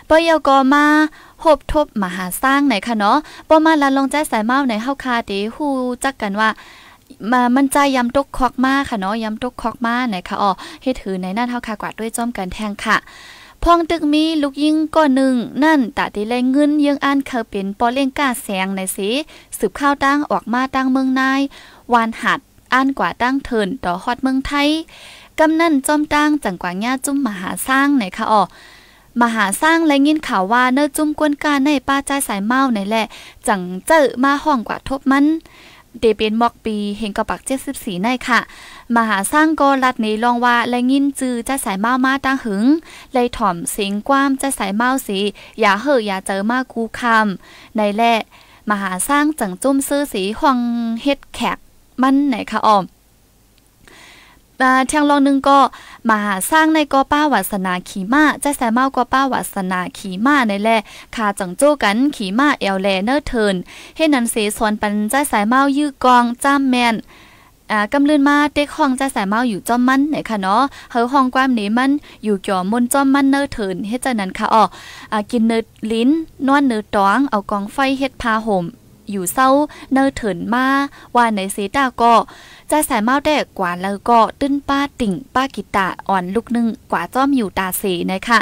Speaker 1: ปยกอมาหบทบมหาสร้างไหนคะเนาะปอมาลาลงใจสายเมาไหนเฮาคาเตฮู้จักกันว่า มามันใจยำตกคอกมาค่ะเนาะยำตกคอกมาไหนคะอ๋อเฮ็ดถือในนั่นเฮาคากวาดด้วยจ้อมกันแทงค่ะพองตึกมีลูกยิงก็หนึ่ง นั่น ตาตีแรงเงินยังอ่านเคยเป็นปอเล่งก้าแสงในสิสืบข้าวตั้งออกมาตั้งเมืองนายวานหัดอ่านกว่าตั้งเถินต่อฮอดเมืองไทยกำนั่นจอมตั้งจังกว่าญาจุ้มมหาสร้างไหนคะอ๋อมหาสร้างและยินข่าวว่าเนื้อจุ้มกวนกาในป้าใจสายเมาในแหละ จังเจอมาห้องกว่าทบมันเดเป็นมอกปีเฮงกระปักเจ็ดสิบสี่ในค่ะมหาสร้างก็รัดนี้ลองว่าและงินจือจะสายเมามาตั้งหึงเลยถ่อมเสียงความจะสายเมาสีอย่าเห่ออย่าเจอมากูคำในและมหาสร้างจังจุ้มซื้อสีห้องเฮ็ดแขกมันไหนคะออมมาเทียงลองหนึ่งก็มาหาสร้างในกอป้าวัสนาขี่ม้าจะแซเมากอป้าวัสนาขีม้าในแหละคาจังโจ้กันขีม้าเอลแลเนอร์เทินให้นันเสสวนปันจะสายเมายื้อกองจ้ามแมนอ่ากำลืนมาเด็กห้องจะสามาอยู่จอมมันไหนค่ะเนาะเฮาห้องความนี้มันอยู่จอมนจอมมันเนอเถินเฮ็ดจันนั้นค่ะอ๋ออ่ากินเนื้อลิ้นนวดเนื้อตองเอากองไฟเฮ็ดพาห่ม อยู่เศร้า เนอเถินมาว่าในเซตาก็จะสามาแได้กว่าแล้วก็ตื้นป้าติ่งป้ากิตาอ่อนลูกนึงกว่าจอมอยู่ตาเสนะคะ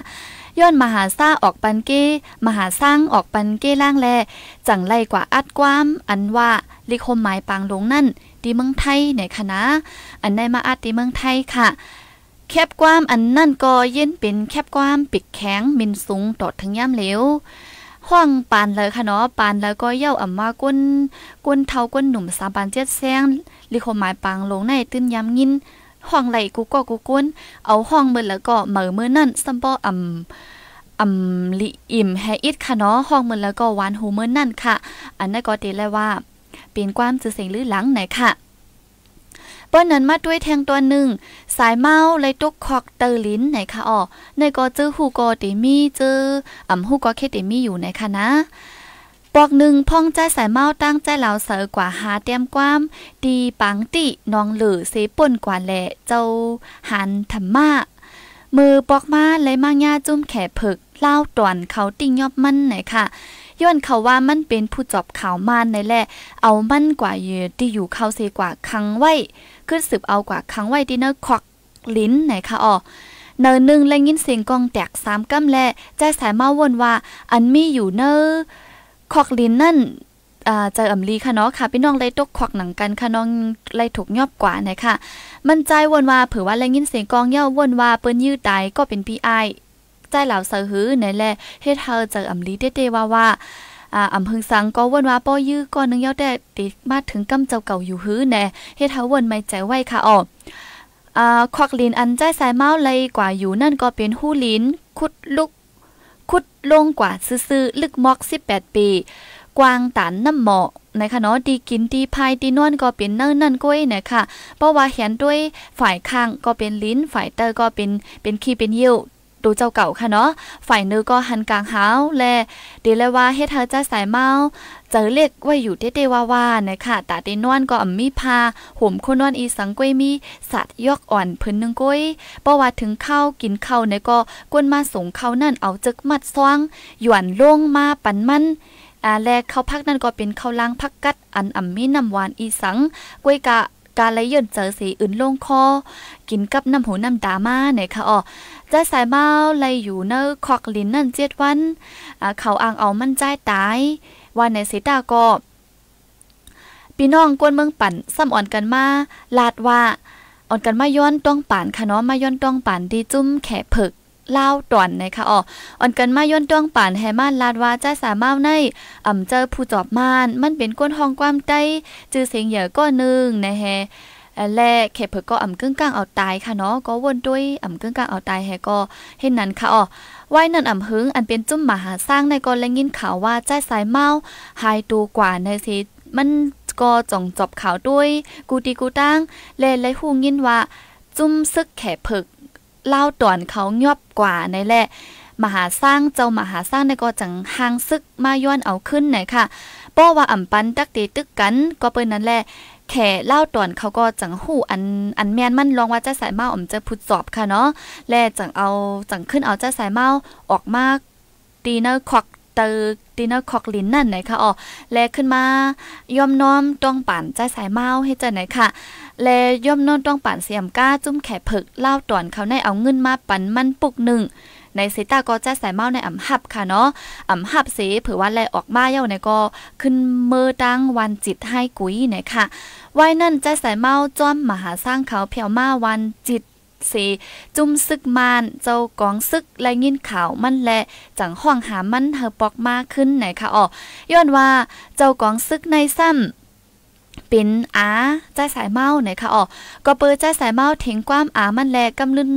Speaker 1: ย้อนมหาซ่าออกปันเก้มหาสร้างออกปันเก้ล่างแลจังไล่กว่าอัดความอันว่าลิคมหมายปางลงนั่นตีเมืองไทยในคณะอันไหนมาอาตีเมืองไทยค่ะ แคบความอันนั่นก็เย็นเป็นแคบความ ปิดแข็งมินสูงตอดถึงย่ำเหลว ห้องปานเลยค่ะเนาะ ปานแล้วก็เย่าอ่ำมาก้น ก้นเทาก้นหนุ่มสามปานเจ็ดแซงลิคหมายปางลงในตื้นย้ำยิน ห้องไหลกูก็กูก้นเอาห้องเมือแล้วก็เหมือเมือนั่นซัมปออ่ำอ่ำลิอิ่มแฮอิดค่ะเนาะห้องมือแล้วก็หวานหูเมือนั่นค่ะ อันนั้นก็ตีเล้ว่าปีนความจะเสียงลือหลังไหนค่ะป้อนนั้นมาด้วยแทงตัวหนึ่ง สายเมาเลยตุกคอกเตอลิ้นไหนคะอ๋อในก็จื้อฮูโกติมีจื้ออ่ำฮูกกเคติมีอยู่ไหนคะนะปอกหนึ่งพ่องใจสายเมาตั้งใจเหลาเสือกว่าหาเตรียมความดีปังตินองหลือเสป่นกว่าแหละเจ้าหันธรรมะมือปอกมาเลยมางยาจุ่มแขเผึก เล่าตวนเขาติ่งยอบมันไหนค่ะย้อนเขาว่ามันเป็นผู้จอบข่าวมานในแหละเอามั่นกว่าอยู่ที่อยู่เข้าเซกว่าคังไว้ ขึ้นสืบเอากว่าคังไว้ที่เนอควักลิ้นไหนคะ อ๋อเนอหนึ่งและยินเสียงกองแตกสามกัมแลใจสายมาวนว่า อันมีอยู่เนอควักลิ้นนั่นใจอ่ำลีค่ะเนาะค่ะพี่น้องไรตกควักหนังกันค่ะน้องไล่ถูกยอบกว่านะคะมันใจวนว่าเผื่อว่าแรงยินเสียงกองเย่าวนว่าเปิ้นยืดตายก็เป็นพี่ไอใจเหล่าเสือหื้อในแลเฮ็ดเฮอเจออำลีเต้ๆว่าว่าอ่าอำพึงสังก็วนว่าป้อยื้อก่อนนึงยอดแต่ติดมาถึงกำเจ้าเก่าอยู่หื้อแน่เฮ็ดเฮาวนไม่ใจไว้ค่ะอ๋ออ่าควักลินอันใจสายเมาเลยกว่าอยู่นั่นก็เป็นหู้ลินคุดลุกคุดลงกว่าซื่อๆลึกมอก 18 ปี กวางตันน้ำหมอนะคะเนาะดีกินดีพายดีนวนก็เป็นเนั่นนั่นก้อยนะคะเพราะว่าเห็นด้วยฝ่ายข้างก็เป็นลิ้น ฝ่ายเตอร์ก็เป็นเป็นขี้เป็นยิ้วดูเจ้าเก่าค่ะเนาะ ฝ่ายนึงก็หันกลางหาว แลเดลว่าเฮ็ดเธอจะสายเมาเจอเล็กว่าอยู่เต้ๆว่าวานะค่ะ ตาเตนวนก็อ่ำมีพา ห่มคนนวนอีสังกวยมี สัตว์ยอกอ่อนพื้นหนึ่งกวยเพรว่าถึงเข้ากินเข้าเนี่ยก็ กวนมาส่งข้านั่นเอาจึกมัดซวง หยวนลงมาปันมันอาแลเข้าพักนั่นก็เป็นเข้าวล้างพักกัด อันอ่ำมีน้ำหวานอีสัง กวยกะกาไหลย่นเจอสีอื่นลงคอ กินกับน้ำหูน้ำตามาเนี่ยค่ะอ๋อจะสายเมาเลอยู่เนอคอกลินนั่นเจ็ดวัน เขาอ่างเอามั่นใจตาย วันในสีตาก็พี่น้องกวนเมืองปั่นซ้ำอ่อนกันมาลาดว่า อ่อนกันมาย้อนต้องป่านค่ะเนาะมาย้อนต้องป่านดีจุ้มแขเผึกเล่าตอนนะคะอ๋ออ่อนกันมาย้อนต้องป่านแฮมานลาดว่าจะสามารถในอ่ำเจอผู้จอบมาน มันเป็นก้นห้องความใต้จือเสียงเหยื่อก้อนหนึ่งนะฮะและเขเพิ่นก็อ่ำกึ่งกลางเอาตายค่ะเนาะก็วนด้วยอ่ำกึ่งกลางเอาตายแฮก็เห็นนั้นค่ะอ๋อไว้นั่นอ่ำหึงอันเป็นจุ่มมหาสร้างในก็แลงยินข่าวว่าใจสายเมาหายตัวกว่าในสิมันก็จ่องจบข่าวด้วย กูตีกูตั้งแลและฮู้ยินว่า จุ่มซึกแขเพิกเล่าตอนเขายอบกว่าในแหละมหาสร้างเจ้ามหาสร้างในก็จังหางซึกมาย้อนเอาขึ้นไหนค่ะป้อว่าอ่ำปันตักตีตึกกันก็เป็นนั้นแหละแค่เล่าตอนเขาก็จังหู้อันอันแมนมันลองว่าจะสายเมาอมจะพุดสอบค่ะเนาะและจังเอาจังขึ้นเอาจะสายเมาออกมาตีเนอร์ควักเตอร์ตีเนอร์ควักลิ้นนั่นไหนค่ะอ๋อและขึ้นมายอมน้อมต้องปั่นใจสายเมาให้เจอไหนค่ะ และย่อมน้อมต้องปั่นเสียมก้าจุ้มแขเผึกเล่าตอนเขาได้เอาเงินมาปั่นมันปุกหนึ่งในเซตาก็จะใส่เมาในอ่ำหับค่ะเนาะอ่ำหับเสเผื่อว่า แลออกมาเย้าในก็ ขึ้นมือตั้งวันจิตให้กุ้ยนะคะไว้นั่นจะใส่เมาจ้อมมหาสร้างเขาเผียวมา วันจิตเสจุ่มซึกมาน เจ้ากองซึกไลยินข่าว มันและ จังห้องหามันเธอปอกมากขึ้น ไหนคะอ๋อย้อนว่าเจ้ากองซึกในซ้ำป็นอาใจสายเมาไหนค่ะอ๋อก็เปิดใจสายเมาเถงความอามันแลกำลึน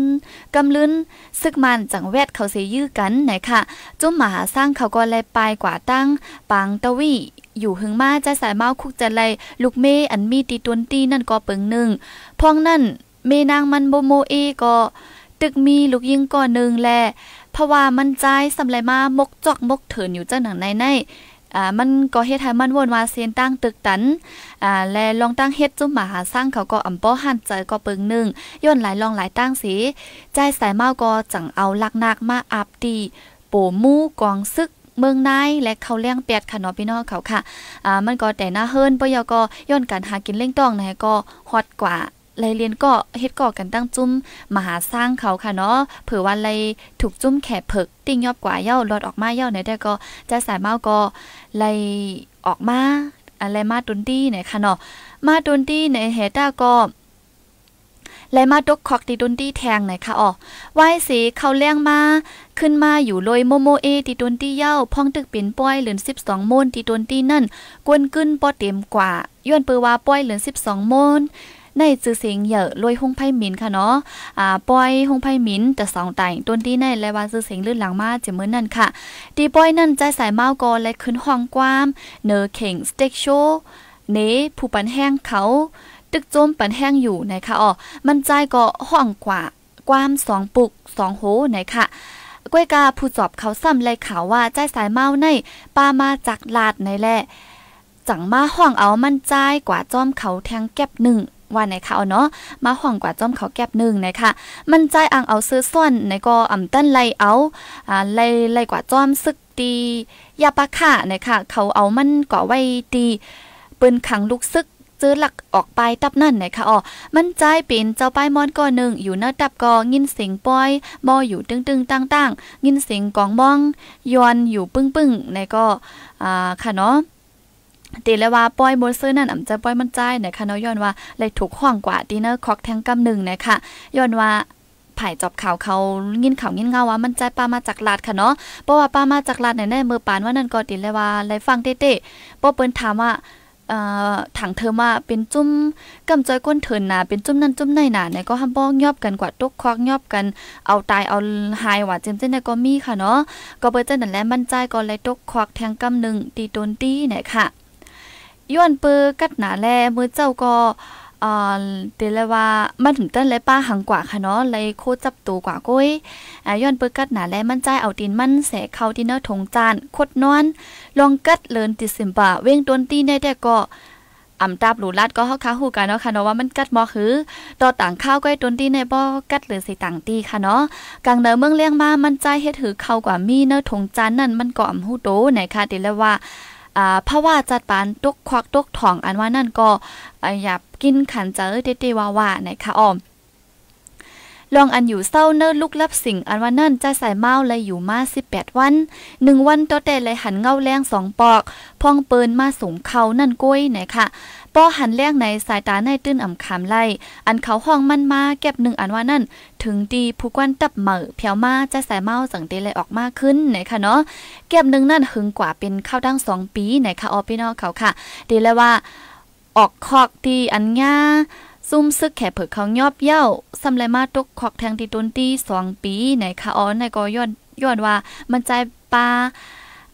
Speaker 1: กำลึนซึกมันจังแวดเขาเสยื้อกันไหนค่ะจุ้มหมาสร้างเขาก็แลาปกว่าตั้งปังตะวีอยู่หึงมาใจสายเมาคุกจะไลลูกเมอันมีตีตวนตีนั่นก็เปิงหนึ่งพองนั่นเมนางมันโบโมเอก็ตึกมีลูกยิงก่อนหนึ่งแลเพราะว่ามันใจสำาไรมามกจอกมกเถินอยู่เจ้าหนังในในามันก็เฮ็ดให้มันวนว่าเส้นตั้งตึกตันอ่าและลองตั้งเฮ็ดจุ่มมาหาสร้างเขาก็อำป้อหันใจก็เปิงหนึ่งย้อนหลายลองหลายตั้งสีใจสายเมาก็จังเอาลักนักมาอาบดี โปมู่กองซึกเมืองนายและเขาเลี้ยงเปดค่ะนาะพี่น้องเขาค่ะอ่ามันก็แต่หน้าเฮิรนปยก็ย้อนการหากินเล่งต้องนะก็ฮอตกว่าไลเรียนก็เฮ็ดก่อกันตั้งจุ้มมหาสร้างเขาค่ะเนาะ เผื่อวันไลถูกจุ้มแขกเผิก ติ้งยอบกว่าเย่าลอดออกมาเย่าไหนได้ก็ จะสายเมาก็ไลออกมา อะไรมาตุนดี้ไหนค่ะเนาะ มาตุนดี้ไหนเฮต้าก็ไลมาตกคอกติดนตี้แทงไหนค่ะอ๋อไหว้สีเขาเลี้ยงมา ขึ้นมาอยู่ลอยโมโมเอติดนตี้เย้าพ่องตึกเป็นป้อยเหลือนสิบสองโมนติดนตี้นั่นกวนขึ้นปอเต็มกว่าย้อนเปือว่าป้อยเหลือนสิบสองโมนในจื้อเสียงเหย่อลวยหงไพ่หมินค่ะเนาะอ่าปอยหงไพ่หมินแต่สองต่ต้นที่ในและว่าจื้อเสียงลื่นหลังมาเจมื้อนั่นค่ะดีปอยนั่นใจสายเมากอและขึ้นห้องกว้ามเนอเข่งสเต็กโชว์เนผู้ปันแห้งเขาตึกจมปันแห้งอยู่นะคะอ๋อมันใจก็ห้องกว่าคว้ามสองปุกสองโหนะคะก้วยกาผู้สอบเขาซ้ำเลยข่าวว่าใจสายเมาในปามาจากลาดในแหละจังมาห้องเอามันใจกว่าจอมเขาแทงแก็บหนึ่งว่าในเ่าเนาะมาห่องกว่าจ้อมเขาแก็บหนึ่งนะคะมันใจอ่างเอาซื้อส่วนในก็อ่ำเต้นไลเอาอ่าไลไลกว่าจ้อมซึกตียาปะค่ะนะคะเขาเอามันก่อไว้ตีปืนขังลูกซึกซื้อหลักออกไปตับนั่นนะคะอ๋อมันใจเป็นเจ้าป้ายมอนก่อหนึ่งอยู่เนื้อตับกองินเสียงป้อยมออยู่ตึงตึงตั้งตั้งงินเสียงกองมองยอนอยู่ปึ้งปึ้งในก็อ่าค่ะเนาะตีเลยว่าป้อยบนซื้อนั่นอ่ำจะป้อยมันใจนะคะเนาะย้อนว่าเลยถูกห่องกว่าดีเนอร์คอกแทงกำหนึ่งนะคะย้อนว่าไผ่จอบข่าวเขางินข่าวงินเงาว่ามันใจป้ามาจากลาดค่ะเนาะเพราะว่าป้ามาจากลาดในแน่มือปานว่านั่นก็ตีเลยว่าเลยฟังเต้ๆป้อเปิ้นถามว่าถังเธอมาเป็นจุ้มกำจอยก้นเถินนาเป็นจุ้มนั่นจุ้มในหนาในก็ห้ามบ้องยอบกันกว่าตกคอกยอบกัน เอาตายเอาหายว่าเจมเจนในก็มีค่ะเนาะก็เปิ้นจังนั้นและมั่นใจก็เลยตกคอกแทงกำนึงตีโดนตีเนี่ยค่ะย้อนเปอกัดหนาแลมือเจ้าก็อ่าเดี๋ยวเลยว่า มันถึงเต้นเลยป้าหังกว่าค่ะเนาะ เลยโคจับตัวกว่ากุ้ยอ่าย้อนเปิกัดหนาแลมันใจเอาดินมันแสเข้าดินเนอร์ทงจานคดนอน ลองกัดเลินติดสิมบาเว้งต้นตีไน้แต่ก็อำตาบหลูลัดก็เฮาคาฮู้กันเนาะค่ะเนาะว่ามันกัดมอคือ ต่อต่างข้าวก้อยต้นตีในบ่กัดหรือสิต่างตีค่ะเนาะกางเนอเมืองเลี้ยงมา มันใจเฮ็ดหือเข้ากว่ามีเนอร์ทงจานนั่นมันก็อำฮู้โตไหนค่ะติแล้วว่าอ่าะว่าจัดปานตกควักตกถ่อง อันว่านั่นก็อย่ากินขันเจอเตเตว่าว่านะคะอ้อมลองอันอยู่เศร้าเนิ่นลุกลับสิ่งอันว่านั่นจะใส่เมาเลยอยู่มาสิบแปดวันหนึ่งวันต่อแต่เลยหันเงาแรงสองปอกพองเปินมาสูงเขานั่นก้วยไหนค่ะป้อหันแรกในสายตาในตื้นอ่ำคามไล่อันเขาห้องมันมาเก็บหนึ่งอันว่านั่น ถึงดีผู้กวนตับเหม่อเพียวมาจะใส่เมาสังเตเลยออกมากขึ้นไหนค่ะเนาะเก็บหนึ่งนั่นหึงกว่าเป็นข้าวดั้งสองปีไหนค่ะออพี่น้องเขาค่ะดีแล้วว่า ออกคอกตีอันง่าซุ่มซึกแข่เผือกเขายอบเย้าสำไรมาตกขอกแทงที่ต้นตีสองปีไหนคะอ๋อในก็ยอดยอดว่ามันใจปลา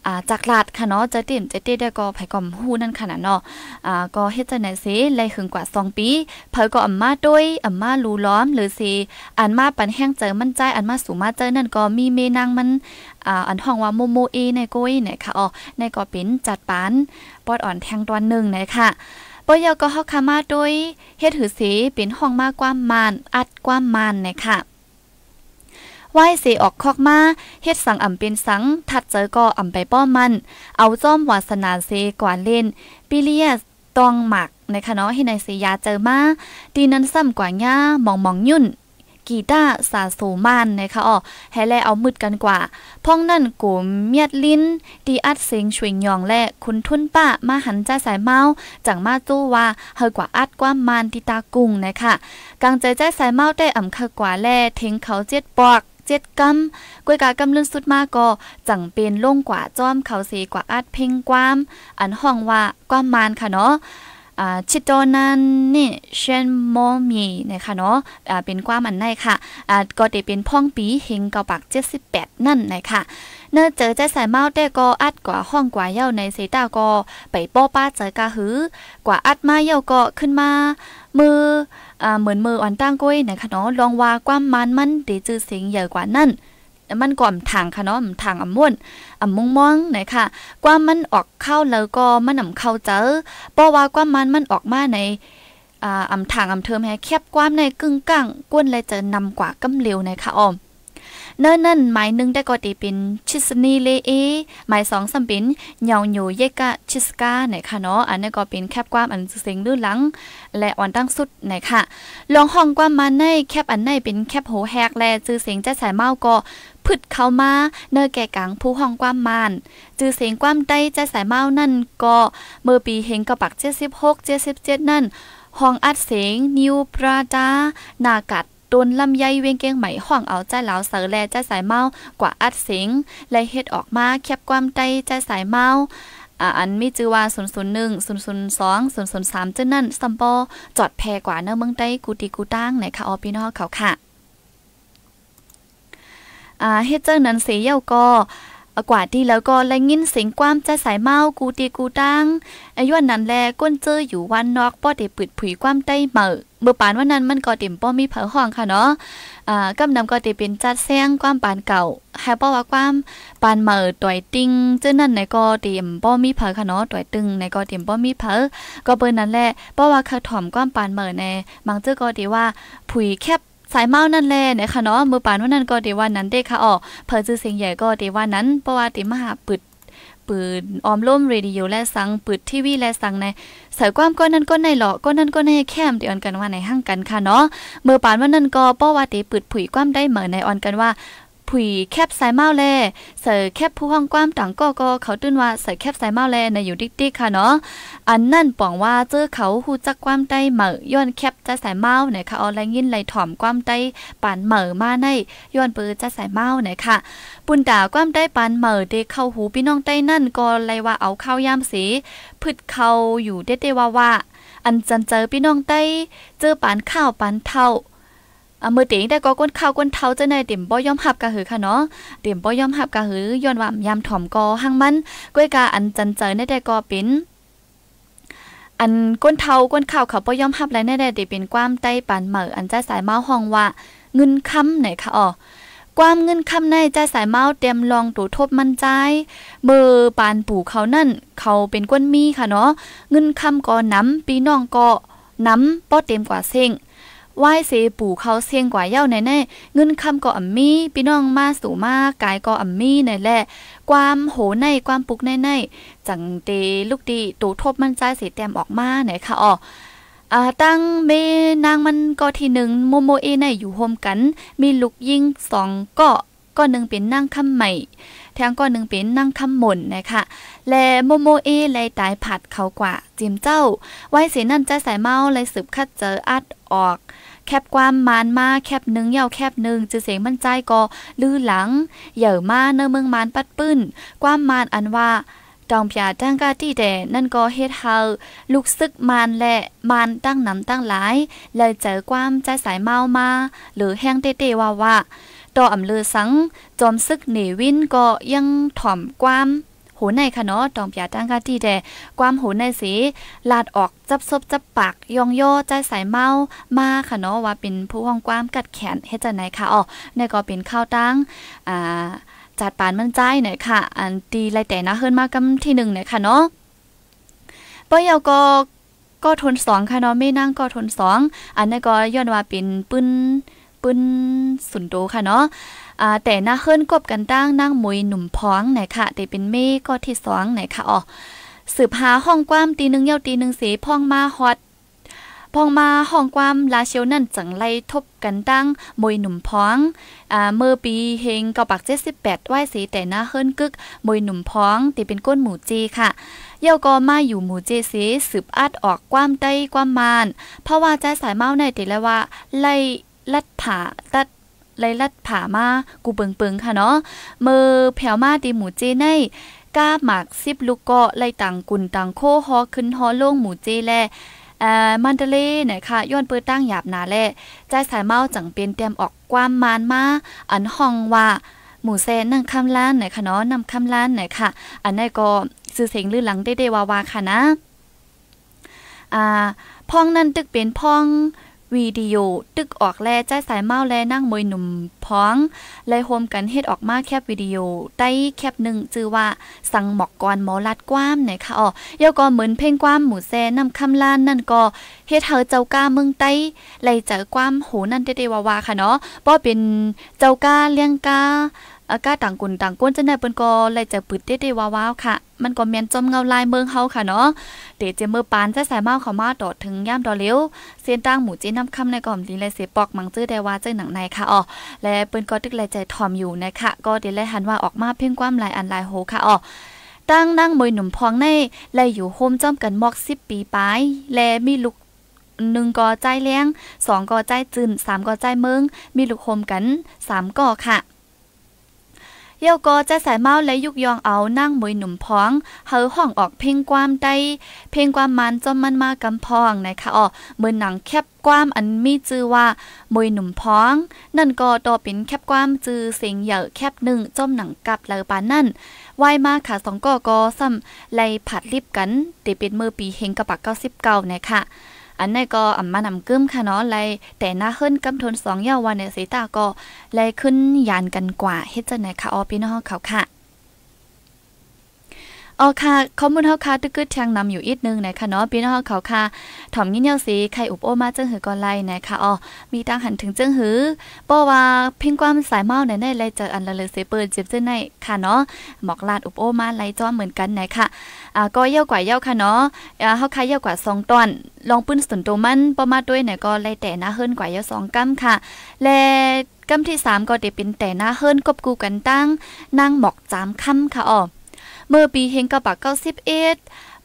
Speaker 1: อ่าจากลาดค่ะเนาะจะเต็มจะเต้ได้ก็ไผก่อมหูนั่นขนาดเนาะอ่าก็เฮ็ดจังได๋สิไล่ขึงกว่า 2 ปีเผยก็อำมาด้วยอำมาลูล้อม หรือสิอันมาปันแห้งเจอมั่นใจ อันมาสู่มาเจอนั่นก็มีเมนางมันอ่าอันห้องว่าโมโมเอในโกยไหนค่ะอ๋อในก็เป็นจัดปานปอดอ่อนแทงตอนนึ่งไหนค่ะปยก็เฮาคามาด้วยเฮ็ดหือสีเป็นห้องมากกว่ามาน อัดกว่ามานนะค่ะ ไหว้เสออกคอกมาเฮ็ดสังอ่ำเป็นสังถัดเจอก็อ่ำไปป้อมัน เอาจ้อมวาสนาเซกว่าเล่นปิเลียสตองหมักในคะเนาะให้ในเสยาเจอมา ดีนั้นซ้ำกว่าย่ามองมองยุ่นกีตาร์สาโูมานนะคะอ๋อแฮแลเอามืดกันกว่าพ่องนั่นกลุ่มเมียดลิ้น ดีอัดเสียงช่วยยองและคุณทุนป้ามาหันใจสายเมาจังมาตู้ว่าเฮอกว่าอัดกว่ามานติตากุงนะคะกังใจใจสายเมาได้อ่ำคือกว่าแลเทงเขาเจ็ดปอกเจ็ดกำกวยกากำลืนสุดมากก็จังเป็นล่งกว่าจ้อมเขาเสีกว่าอัดเพ่งความ อันห้องว่าความมานค่ะเนาะชิโตนันนี่เชนโมมีนะคะเนาะเป็นกว้ามันไหนค่ะก็เดเป็นพ่องปีเฮงเกาปักเจ็ดสิบแปดนั่นนะคะเนื้อเจอใจสายเมาแต่ก็อัดกว่าห้องกว่าเย้าในเซต้าก็ไปป้อป้าเจอกะหือกว่าอัดมาเย้าก็ขึ้นมามือเหมือนมืออ่อนตั้งก้ยนะคะเนาะลองว่าความมันมันเดจือเสียงใหญ่กว่านั่นมันก่อมทางค่ะเนาะทางอ่ำม่วนอ่ำมงมองไหนค่ะกว่ามันออกเข้าแล้วก็มันอ่ำเข้าเจอเพราะว่ากว่ามันมันออกมาในอ่าอ่ำทางอ่ำเทิมแฮแคบกวามในกึ่งกลางก้นเลยจะนำกว่ากำเร็วในค่ะออมเนิ่นนั่นหมายนึงได้ก็ตีเป็นชิสนีเลเอหมายสองสัมปินเหยาอยู่เยกะชิสกาไหนค่ะเนาะอันนี้ก็เป็นแคบกวามอันเสียงลื่นหลังและอ่อนตั้งสุดไหนค่ะลองห้องกวามมาในแคบอันในเป็นแคบโหแหกและจื้อเสียงจะสายเมาก็พึดเข้ามา เนื้อแก่กังผู้ห้องความมาน จือเสียงความใต้ ใจสายเมานั่นก็เมื่อปีเฮงกระปักเจ็ดสิบหกเจ็ดสิบเจ็ดนั่นห้องอัดเสียงนิวปราจานากัดต้นลำไยเวียงเกียงไหมห่องเอาใจเหลาเสือแลใจสายเมา กว่าอัดเสียงและเฮ็ดออกมาแคบความใตใจสายเมาอันมีจือว่า001 002 003จื้อนั่นซัมปอจอดแพกว่าเนื้อเมืองใต้กูตีกูตั้งไหนคะออพี่น้องเขาค่ะอ่าเฮ็ดเจ้านั้นเสียเย่าก็กว่าที่แล้วก็แรงยินเสียงความใจสายเมา กูตีกูตั้งอายุนั้นแลก้นเจออยู่วันนอกป้อเดปิดผุยความใต้เม่อเมื่อปานวันนั้นมันก็เต็มป้อมีเผาห้องค่ะเนาะอ่ากำนำก็เตเป็นจัดแซงความปานเก่า ให้ป้อว่าความปานเม่อต่อยติงเจ้านั่นในก็เต็มป้อมีเผาค่ะเนาะต่อยตึงในก็เต็มป้อมีเผาก็เปิ้นนั้นแหละป้อว่าขาถ่อมความปานเม่อในบางเจ้าก็ดีว่าผุยแคบสายเมานั่นแหละนะคะเนาะมือปานวันนั้นก็เดวันนั้นเด้ค่ะอ๋อเพิอซื้อเสียงใหญ่ก็เดวันนั้นเพราะว่าติมาปึดปืนออมล่มเรดิโอและสังปืดทีวีและสังในสายความก็นั่นก็ในหลอกก็นั่นก็ในแคมเดียวกันว่าในห้างกันค่ะเนาะเมื่อปานว่านั่นก็ปาะว่าตตปืดผุยความได้เหมือนในออนกันว่าผุยแคบสายเมาแลเส่แคบผู้ห้องกว้างต่างก็ก็เขาตื่นว่าใส่แคบสายเมาแลในอยู่ดิ๊กดิ๊กค่ะเนาะอันนั่นป่องว่าเจอเขาหูจักกว้างใต้เหมอย้อนแคบจะสายเมาไหนค่ะออาไรงยินไหลถ่อมกว้างใต้ปานเหมอมาในย้อนปืนจะสายเมาไหนค่ะปุ่นด่ากว้างใต้ปานเหมอเดเข้าหูพี่น้องใต้นั่นก็ไลว่าเอาข้าวยามสีพืชเขาอยู่เด็ดดว่าว่า อันจันเจอพี่น้องใต้เจอปานข้าวปานเท่าเมื่อเตียงได้ก็ก้นข้าวก้นเท้าจะในเต็มบ่ยอมหับกะหือค่ะเนาะเต็มบ่ยอมหับกะหือย้อนว่ายามถ่อมกอหังมันก้วยกา อันจันเจอในแต่ก็เป็นอันก้นเทาก้นข้าวเขาป้อยอมหับไรในได้เป็นความใต้ปานเหมออันใจสายเมาห้องว่าเงินคํำไหนค่ะอ๋อความเงินคํำในใจสายเมาเต็มลองตัวทบมันใจเมอ่อปานปู่เขานั่น เขาเป็นก้นมีค่ะเนาะเงินคํำก็น้ำปีน้องก็น้ำป้อเต็มกว่าเซ็งว่ายเสปู่เขาเสียงกว่าเย้าแน่ๆเงินคำก็อ่ํมีพี่น้องมาสู่มากกายก็อ่ํมีน่นแหละความโหในความปุกในในจังเตลูกดี ตูทบมันใจสีแต้มออกมา ไหนค่ะอ๋ออ่าตั้งเมนางมันก็ที่หนึ่งโมโมเอในอยู่โฮมกัน มีลูกยิงสองก็ ก็หนึ่งเป็นนั่งคำใหม่ทงก้อนหนึ่งเป็นนั่งคำหม่นนะคะและโมโมเอไลตายผัดเขากว่าจิมเจ้าไว้เสนั่นจะสายเมาเลยสืบคัดเจออัดออก แคบความมานมาแคบหนึ่งเยาแคบหนึ่งจือเสียงมั่นใจก็ลือหลัง เหย่อมาเนื้อเมืองมานปัดปื้น ความมานอันว่า จองพยาตั้งกาที่แต่นั่นก็เฮ็ดเฮาลูกซึกมานและมานตั้งน้ำตั้งหลาย เลยเจอความใจสายเมามา หรือแห้งเตเตว่าว่าต่ออำเลือสัง จอมซึกเนวินก็ยังถ่อมความโหในค่ะเนาะ ตองปยาตั้งกาที่แต่ความโหในสีลาดออกจับซบจับปากยองย่อใจสายเมา มาค่ะเนาะว่าเป็นผู้ห้องความกัดแขนเฮ็ดจังไหนค่ะอ๋อนี่ก็เป็นข้าวตั้งอ่าจัดปานมันใจหน่อยค่ะ อันตีไรแต่นะเฮิรนมากำที่หนึ่งหน่อยค่ะเนาะปอยอก็ก็ทนสองค่ะเนาะไม่นั่งก็ทนสองอันนี้ก็ย้อนว่าเป็นปื้นปึ้นสุนโตค่ะเนาะแต่หน้าเฮิรนกบกันตั้งนั่งมวยหนุ่มพ้อง ไหนค่ะแต่เป็นเมฆก็ที่สองไหนค่ะ อ๋อ สืบหาห้องความตีหนึ่งเย้าตีหนึ่งเสพ่องมาฮอตพ่องมาห้องความลาเชียวนั่นจังไล่ทบกันตั้งมวยหนุ่มพ้อง เมื่อปีเฮงเกาปักเจ็ดสิบแปดไหวสี แต่หน้าเฮิรนกึกมวยหนุ่มพ้องแต่เป็นก้นหมูจีค่ะเย้าก็มาอยู่หมู่เจเสสืบอัดออกความใต้ความมาน เพราะว่าใจสายเมาในต่และว่าไล่ลัดผาตัดไลลัดผามา กูเปิงเปิงค่ะเนาะมือแผ่วมาตีหมูเจในก้าหมากซิบลูกเกาะไลต่างกุนต่างโคฮอขึ้นฮอโล่งหมูเจแลมันเดเลนะคะย้อนเปิดตั้งหยาบนาแล่ใจสาย เมา จัง เป็นเตรียมออก ความ มานมา อันห้อง ว่าหมูแซนนั่งคำล้านไหนคะเนาะนำคำล้านไหนค่ะ อันนั้นก็ซื้อเสียงลื่นหลังได้ได้วาวาค่ะนะอ่าพ่องนั่นตึกเป็นพ่องวีดีโอ ตึกออกแล ใจสายเมาแลนั่งมวยหนุ่มพ้องเลยโฮมกันเฮ็ดออกมา แคบวิดีโอ ใต้แคบหนึ่งจือว่า สังหมอกกรหมอลัดกว้ามนคะอ๋อยาก็เหมือนเพ่งกว้ามหมูแซ่นำคำล้านนั่นก็เฮ็ดเฮาเจ้าก้าเมืองใต้ไหลจอกกว้าม โห นั่นเตเตวาวา ค่ะเนาะบ่เป็นเจ้าก้าเลี้ยงก้าอากาศต่างกุนต่างก้นจะได้เปิ้นก็ไลยจะปืดเด้ๆว้าวๆค่ะ มันก็แมยนจมเงาลายเมืองเฮาค่ะเนาะ เดเจเมื่อปานจะสายเมาเข้ามาต่อถึงย่ามดอเลี้ยวเส้นตั้งหมูจีนน้ำค่ำในก่อมดีและเสปอกมังจื้อได้ว่าเจ้หนังในค่ะอ๋อและเปิ้นก็ตึกลใจถอมอยู่นะคะ ก็เดี๋ยวลหันว่าออกมาเพ่งความหลายอันหลายโหค่ะอ๋อตั้งนั่งมวยหนุ่มพองในและอยู่โฮมจ้อมกันมอกิบปีปลาย และมีลูกหนึ่งกอใจเลี้ยงสองกอใจจืนสามกอใจเมือง มีลูกโฮมกันสามกอค่ะเย่าก็จะสายเมาและยุกยองเอานั่งมวยหนุ่มพ้องเฮอห้องออกเพลงความได้เพลงความมันจมมันมากำพองนะคะอ๋อมือหนังแคบความอันมีจื่อว่ามวยหนุ่มพ้อง นั่นก็ต่อเป็นแคบความจือเสียงเหยาแคบหนึ่งจมหนังกับเลอปานนั่นวายมาค่ะสองกอก็ซ้ำไล่ผัดรีบกัน ติเป็นมือปีเฮงกระปักเก้าสิบเก้านะคะอันนี้ก็อำมานำเกิ้มค่ะเนาะไลแต่หน้าเฮินกำทนสองเยาวันเนี่ยสีตาก็ไลขึ้นยานกันกว่าเฮ็ดจังไหนค่ะออพี่น้องเขาค่ะอ๋อค่ะข้อมูลเฮาค่ะตึกกึดแทงนำอยู่อีกนึงนะคะเนาะพี่น้องเฮาเขาค่ะ ถ่อมยิ้เหี่ยสีไข่อุบโอมาจังหือก่อนไล่นะคะอ๋อ มีตั้งหันถึงจังหือป้อว่าเพ่งความสายเมาในในไล่เจออันละเลยเสเปินเจ็บจึงในค่ะเนาะ หมอกลาดอุบโอมาไล่จ้อมเหมือนกันนะคะอ่าก็เยี่วกว่าเยี่วค่ะเนาะอ่าเฮาค่ะเยี่วกว่า2ตอนลองปืนสนโตมันประมาด้วยหน่ก็ไล่แต่หน้าเฮิรนกว่าเยี่ว2กำค่ะ และกำที่3ก็ได้เป็นแต่หน้าเฮิรนกบกูกันตั้งนั่งหมอกจามค่ำค่ะอ๋อเมื่อปีเฮงกระบะกเก้าสิบเอ็ด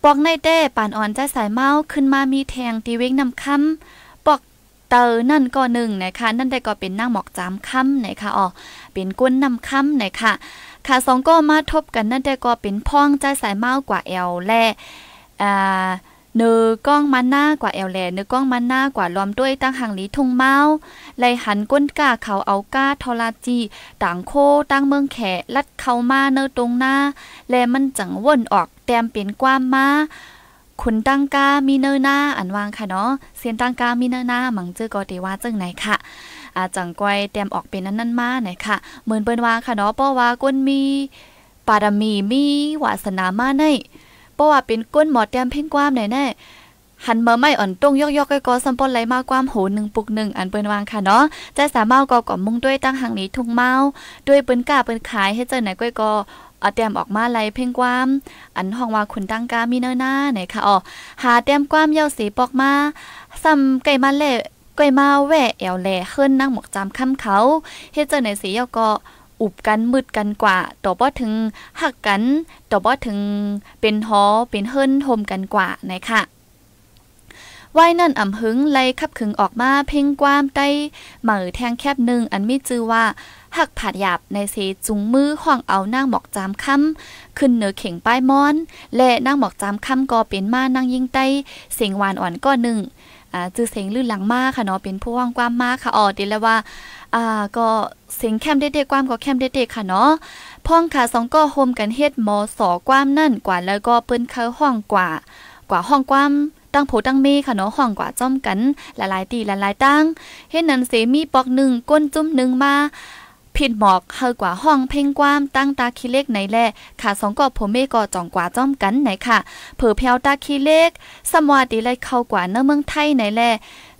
Speaker 1: ปอกในแต้ปานอ่อนใจสายเมา ขึ้นมามีแทงตีเว้งนำคำปอกเตอนั่นก็หนึ่งนะคะ นั่นได้ก็เป็นนั่งหมอกจามคำนะคะอ๋อเป็นก้นนำคำนะคะขาสองก็มาทบกันนั่นได้ก็เป็นพ่องใจสายเมากว่าเอลและอ่าเนื้อก้องมันหน้ากว่าแอลแลเนื้อก้องมันหน้ากว่าล้อมด้วยตั้งหังหลีทุ่งเมาไหลหันก้นกาเขาเอาก้าทอลาจีต่างโคตั้งเมืองแขลัดเข้ามาเนื้อตรงหน้า แลมันจังว่นออกแต้มเป็นความมาคุณตั้งกามีเนื้อหน้า อันวางค่ะเนาะเสียนตั้งกามีเนื้อหน้ามังเจอกอติว่าจังไหนค่ะ อาจังก้อยเตรียมออกเป็นนั่นนั่นมาไหนค่ะเหมือนเปิ้นวาาค่ะเนาะป้อว่าก้นมีปารมีมีวาสนามาในเพราะว่าเป็นก้นหมอดแต้มเพ่งความไหนแน่หันเมอไม่อ่อนตรงยอกๆก็กอซัมปอไหลมากความโหนึ่งปุกหนึ่งอันเปิ้นวางค่ะเนาะจะสามารถกอกอมุ่งด้วยตั้งหังนี้ทุ่งเมาด้วยเปินกาเปินขายให้เจอไหนก้อยกอเอาแต้มออกมาไหลเพ่งความ อันห้องว่าคุณตั้งกา มีเนื้อหน้าไหนค่ะอ๋อหาเตียมความเย้าสีปอกมาซ้ำไก่มาเล่ก้อยมาแหวะแอวแหล่ขึ้นนั่งหมกจามค้ำเขา ให้เจอไหนสีเย้าก็อุบกันมืดกันกว่าต่อบ่ถึงหักกันต่อบ่ถึงเป็นหอเป็นเฮิรนโฮมกันกว่านะคะว่ายนั่นอ่ำหึงไล่ขับขึงออกมาเพ่งความใต้เหมือแทงแคบหนึ่งอันมีชื่อว่า หักผาดหยาบในเซจุงมือห้องเอานางหมอกจามค่ำขึ้นเหนือเข่งป้ายมอนและนางหมอกจามค่ำก็เป็นมานางยิ่งใต้ เสียงหวานอ่อนก็หนึ่งอ่าจือเสียงลื่นหลังมากค่ะเนาะเป็นผู้ว่างความมากค่ะอ๋อเดี๋ยวแล้วว่า่าก็เสียงแคมเด็กๆความก็แคมเด็กๆค่ะเนาะพ่องค่ะสองก็โฮมกันเฮ็ดมอสอความนั่นกว่าแล้วก็เปิ้นเข้าห้องกว่า กว่าห้องความ ตั้งโผตั้งเมค่ะเนาะห้องกว่าจ้อมกัน หลายๆตีหลายๆตั้งเฮ็ดนั้นเสมีปอกหนึ่งก้นจุ้มหนึ่งมาผิดหมอกเฮากว่าห้อง เพ่งกว้ามตั้งตาคีเล็กในแล่ค่ะสองกอผมเมก็จ่องกว่าจ้อมกันไหนค่ะ เผอเพียวตาคีเล็กสมวาติไลเข้ากว่าเนื้อเมืองไทยในแล่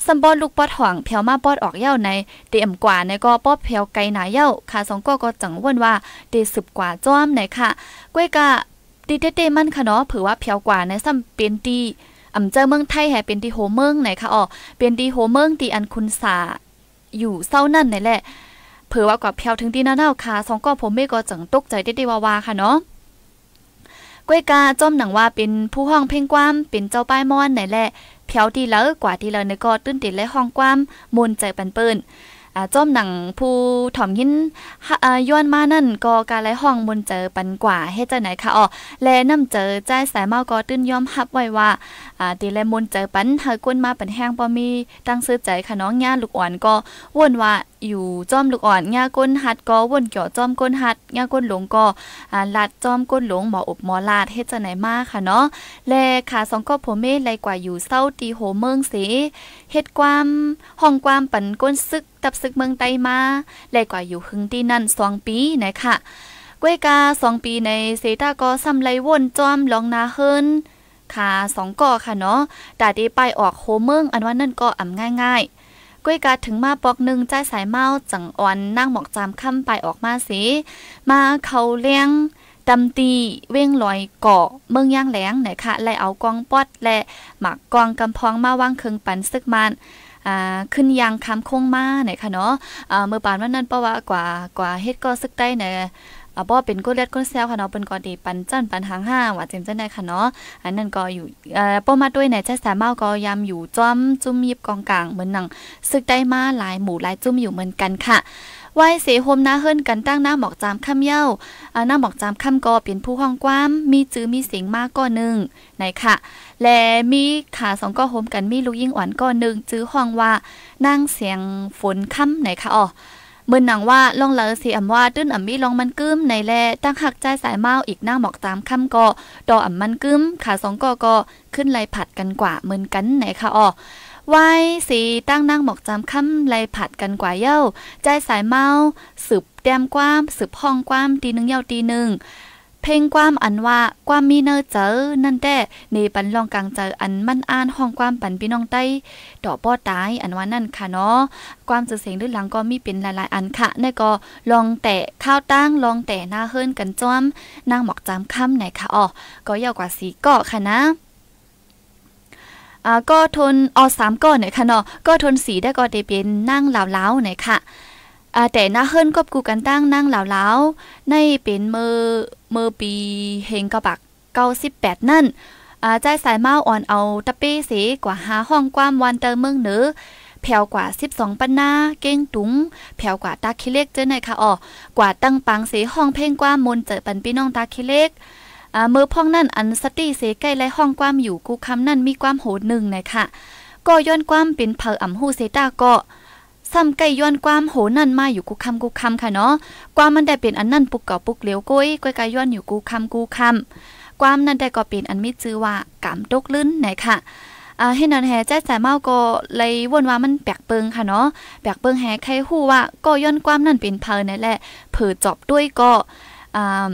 Speaker 1: สมบอลูกปอดห่องเพียวมาปอดออกเย้าใน เตียมกว่าในก็ปอดเพียวไกลหนาเย้าค่ะสองกอก็จังว่นว่าเตสืบกว่าจ้อมไหนค่ะก้วยกะตีเตเตมันค่ะเนาะเผื่อว่าเพียวกว่าในซ้ำเป็นตีอำเจ้าเมืองไทยแห่เป็นดีโฮเมืองไหนค่ะอ๋อ เป็นดีโฮเมืองตีอันคุณสา อยู่เศร้านั่นไหนแหละเผอว่ากว่าเพียวถึงดีนาเน่าค่ะ สองก็ผมไม่ก็จังตกใจได้ได้ว่าค่ะเนาะก้วยกาจ้อมหนังว่าเป็นผู้ห้องเพ่งความ เป็นเจ้าป้ายมอนไหนแหละ เพียวดีแล้วกว่าดีแล้วเนี่ยก็ตื้นติดและห้องความมนใจปันเปิ้นจอมหนังผู้ถ่อมหินย้อนมานั่นก็การไลห้องบนเจอปันกว่าเฮ็ดจังไหนคะอ๋อและนำเจอใจสายเมาก็ตื้นยอมรับไว้ว่าตีแลมนเจอปันเฮากวนมาปันแห้งปอมี ตั้งซื้อใจค่ะน้องญ่าลูกอ่อนก็ว่นว่าอยู่จ้อมลูกอ่อนญ่าก้นหัดก็ว่นเกี่ยวจอม ก้นหัดญ่าก้นหลงก็อ่าลัดจอมก้นหลงหมออบหมอลาดเฮ็ดจัไหนมากค่ะเนาะและขาสองก็ผมเมไรกว่าอยู่เศร้าตีโหเมืองสีเฮ็ดความห้องความปันก้นซึกตับศึกเมืองไตมา และกว่าอยู่หึงที่นั่นสองปีนะคะก้วยกาสองปีในเซตากอซ้ำไรวนจอมลองนาเฮิรนค่ะสองก่อค่ะเนาะแตาดีไปออกโฮเมืองอันว่านั่นก็อ่ำง่ายๆก้วยกาถึงมาปอกหนึ่งใจสายเมาจังอ่อนนั่งหมอกจามค่ำไปออกมาสิ มาเขาเลี้ยงตำตี เว้งลอยเกาะเมืองย่างแหลงไหนค่ะไล่เอากองปอดและหมักกองกำพองมาวางเคืองปันซึกมันขึ้นยางคํโค้งมาไหนค่ะเนาะเมื่อปานวันนั้นเพราะว่ากว่ากว่าเฮ็ดก็ซึกได้เนี่ยอ่าบ่เป็นก้นเล็ดก้นแซวค่ะเนาะเป็นกอดีปันจั่นปันหางห้าว่าจ็มจั่นได้ค่ะเนาะอันนั้นก็อยู่เอ่อป้อมาด้วยไหนจะสามามาก็ยามอยู่จ้อมจุ้มยิบกองกลางเหมือนหนังซึกได้มาหลายหมู่หลายจุ้มอยู่เหมือนกันค่ะวัยเสโฮมหน้าเฮิรนกันตั้งหน้าหมอกจามค่ำเย้าหน้าหมอกจามค่ำกอเป็นผู้ห้องความ มีจื้อมีเสียงมากก้อนหนึ่งไหนค่ะ และมีขาสองก้อโฮมกันมีลูกยิ่งอ่อนก้อนหนึ่งจื้อห้องว่า นั่งเสียงฝนค่ำไหนค่ะอ๋อเมื่อหนังว่าลองเลอสีอำว่าตื้นอำมีลองมันกึ้มในแลตั้งหักใจสายเมาอีกหน้าหมอกตามค่ำกตดออำมันกึ้ม ขาสองกอก็ขึ้นไหลผัดกันกว่าเหมือนกันไหนคะอ๋อไว้สีตั้งนั่งหมอกจำคำไลผัดกันกว่าเย้าใจสายเมาสืบแ้มกวามสืบห้องกวามตีหนึ่งเย้าตีหนึ่ง เพลงความอันว่าความมีเนอเจอนั่นแต่นี่ปันลองกลางเจออันมั่นอ่านห้องความปันพี่น้องใต้ดอกป้อตายอันว่านั่นค่ะเนาะความจะเสียงดื้อหลังก็มีเป็นหลายๆอันค่ะนี่ก็ลองแต่ข้าวตั้งลองแต่หน้าเฮิรนกันจ้อม นั่งหมอกจามค่ำไหนค่ะอ๋อก็ยาวกว่าสีเกาะค่ะนะอ่าก็ทนอสามก้อนหนคะเนาะก็ทนสีได้ก็ได้เป็นนั่งเหลาเหน่อยค่ะอ่าแต่หน้าเฮิรนก็กูกันตั้งนั่งเหลาเลาในเป็นเมื่อเมื่อปีเฮงกระบักเก้าสิบแปดนั่นอ่าใจสายเมาอ่อนเอาตะเป้เสกว่าหาห้องความวันเติมเมืองเหนือแผ่วกว่า 12ปันนาเก้งตุงแผ่วกว่าตาคิเล็กเจอไหนคะอ๋อกว่าตั้งปังเสห้องเพ่งกว้ามนเจอปันพี่น้องตาคิเล็กเมื่อพ่องนั่นอันสตี้เซใกล้ไรห้องความอยู่กูคำนั่นมีความโหดหนึ่งนะค่ะ ก็ย้อนความเป็นเผออ่าหูเซต้าก็ซ้ำไก้ย้อนความโหนั่นมาอยู่กูคำกูคำค่ะเนาะ ความมันได้เป็นอันนั่นปุกเก่าปุกเหลียวก้อยก้อยกายย้อนอยู่กูคำกูคำความนั่นได้ก็เป็นอันมิจือว่ากำตกลื่นไหนค่ะ อ่าเฮนันแฮแจสายเมาก็เลยวนว่ามันแปลกเปิงค่ะเนาะแปลกเปิงแฮใครฮู้ว่าก็ย้อนความนั่นเป็นเพลนั่นแหละเผอจอบด้วยก็อ่า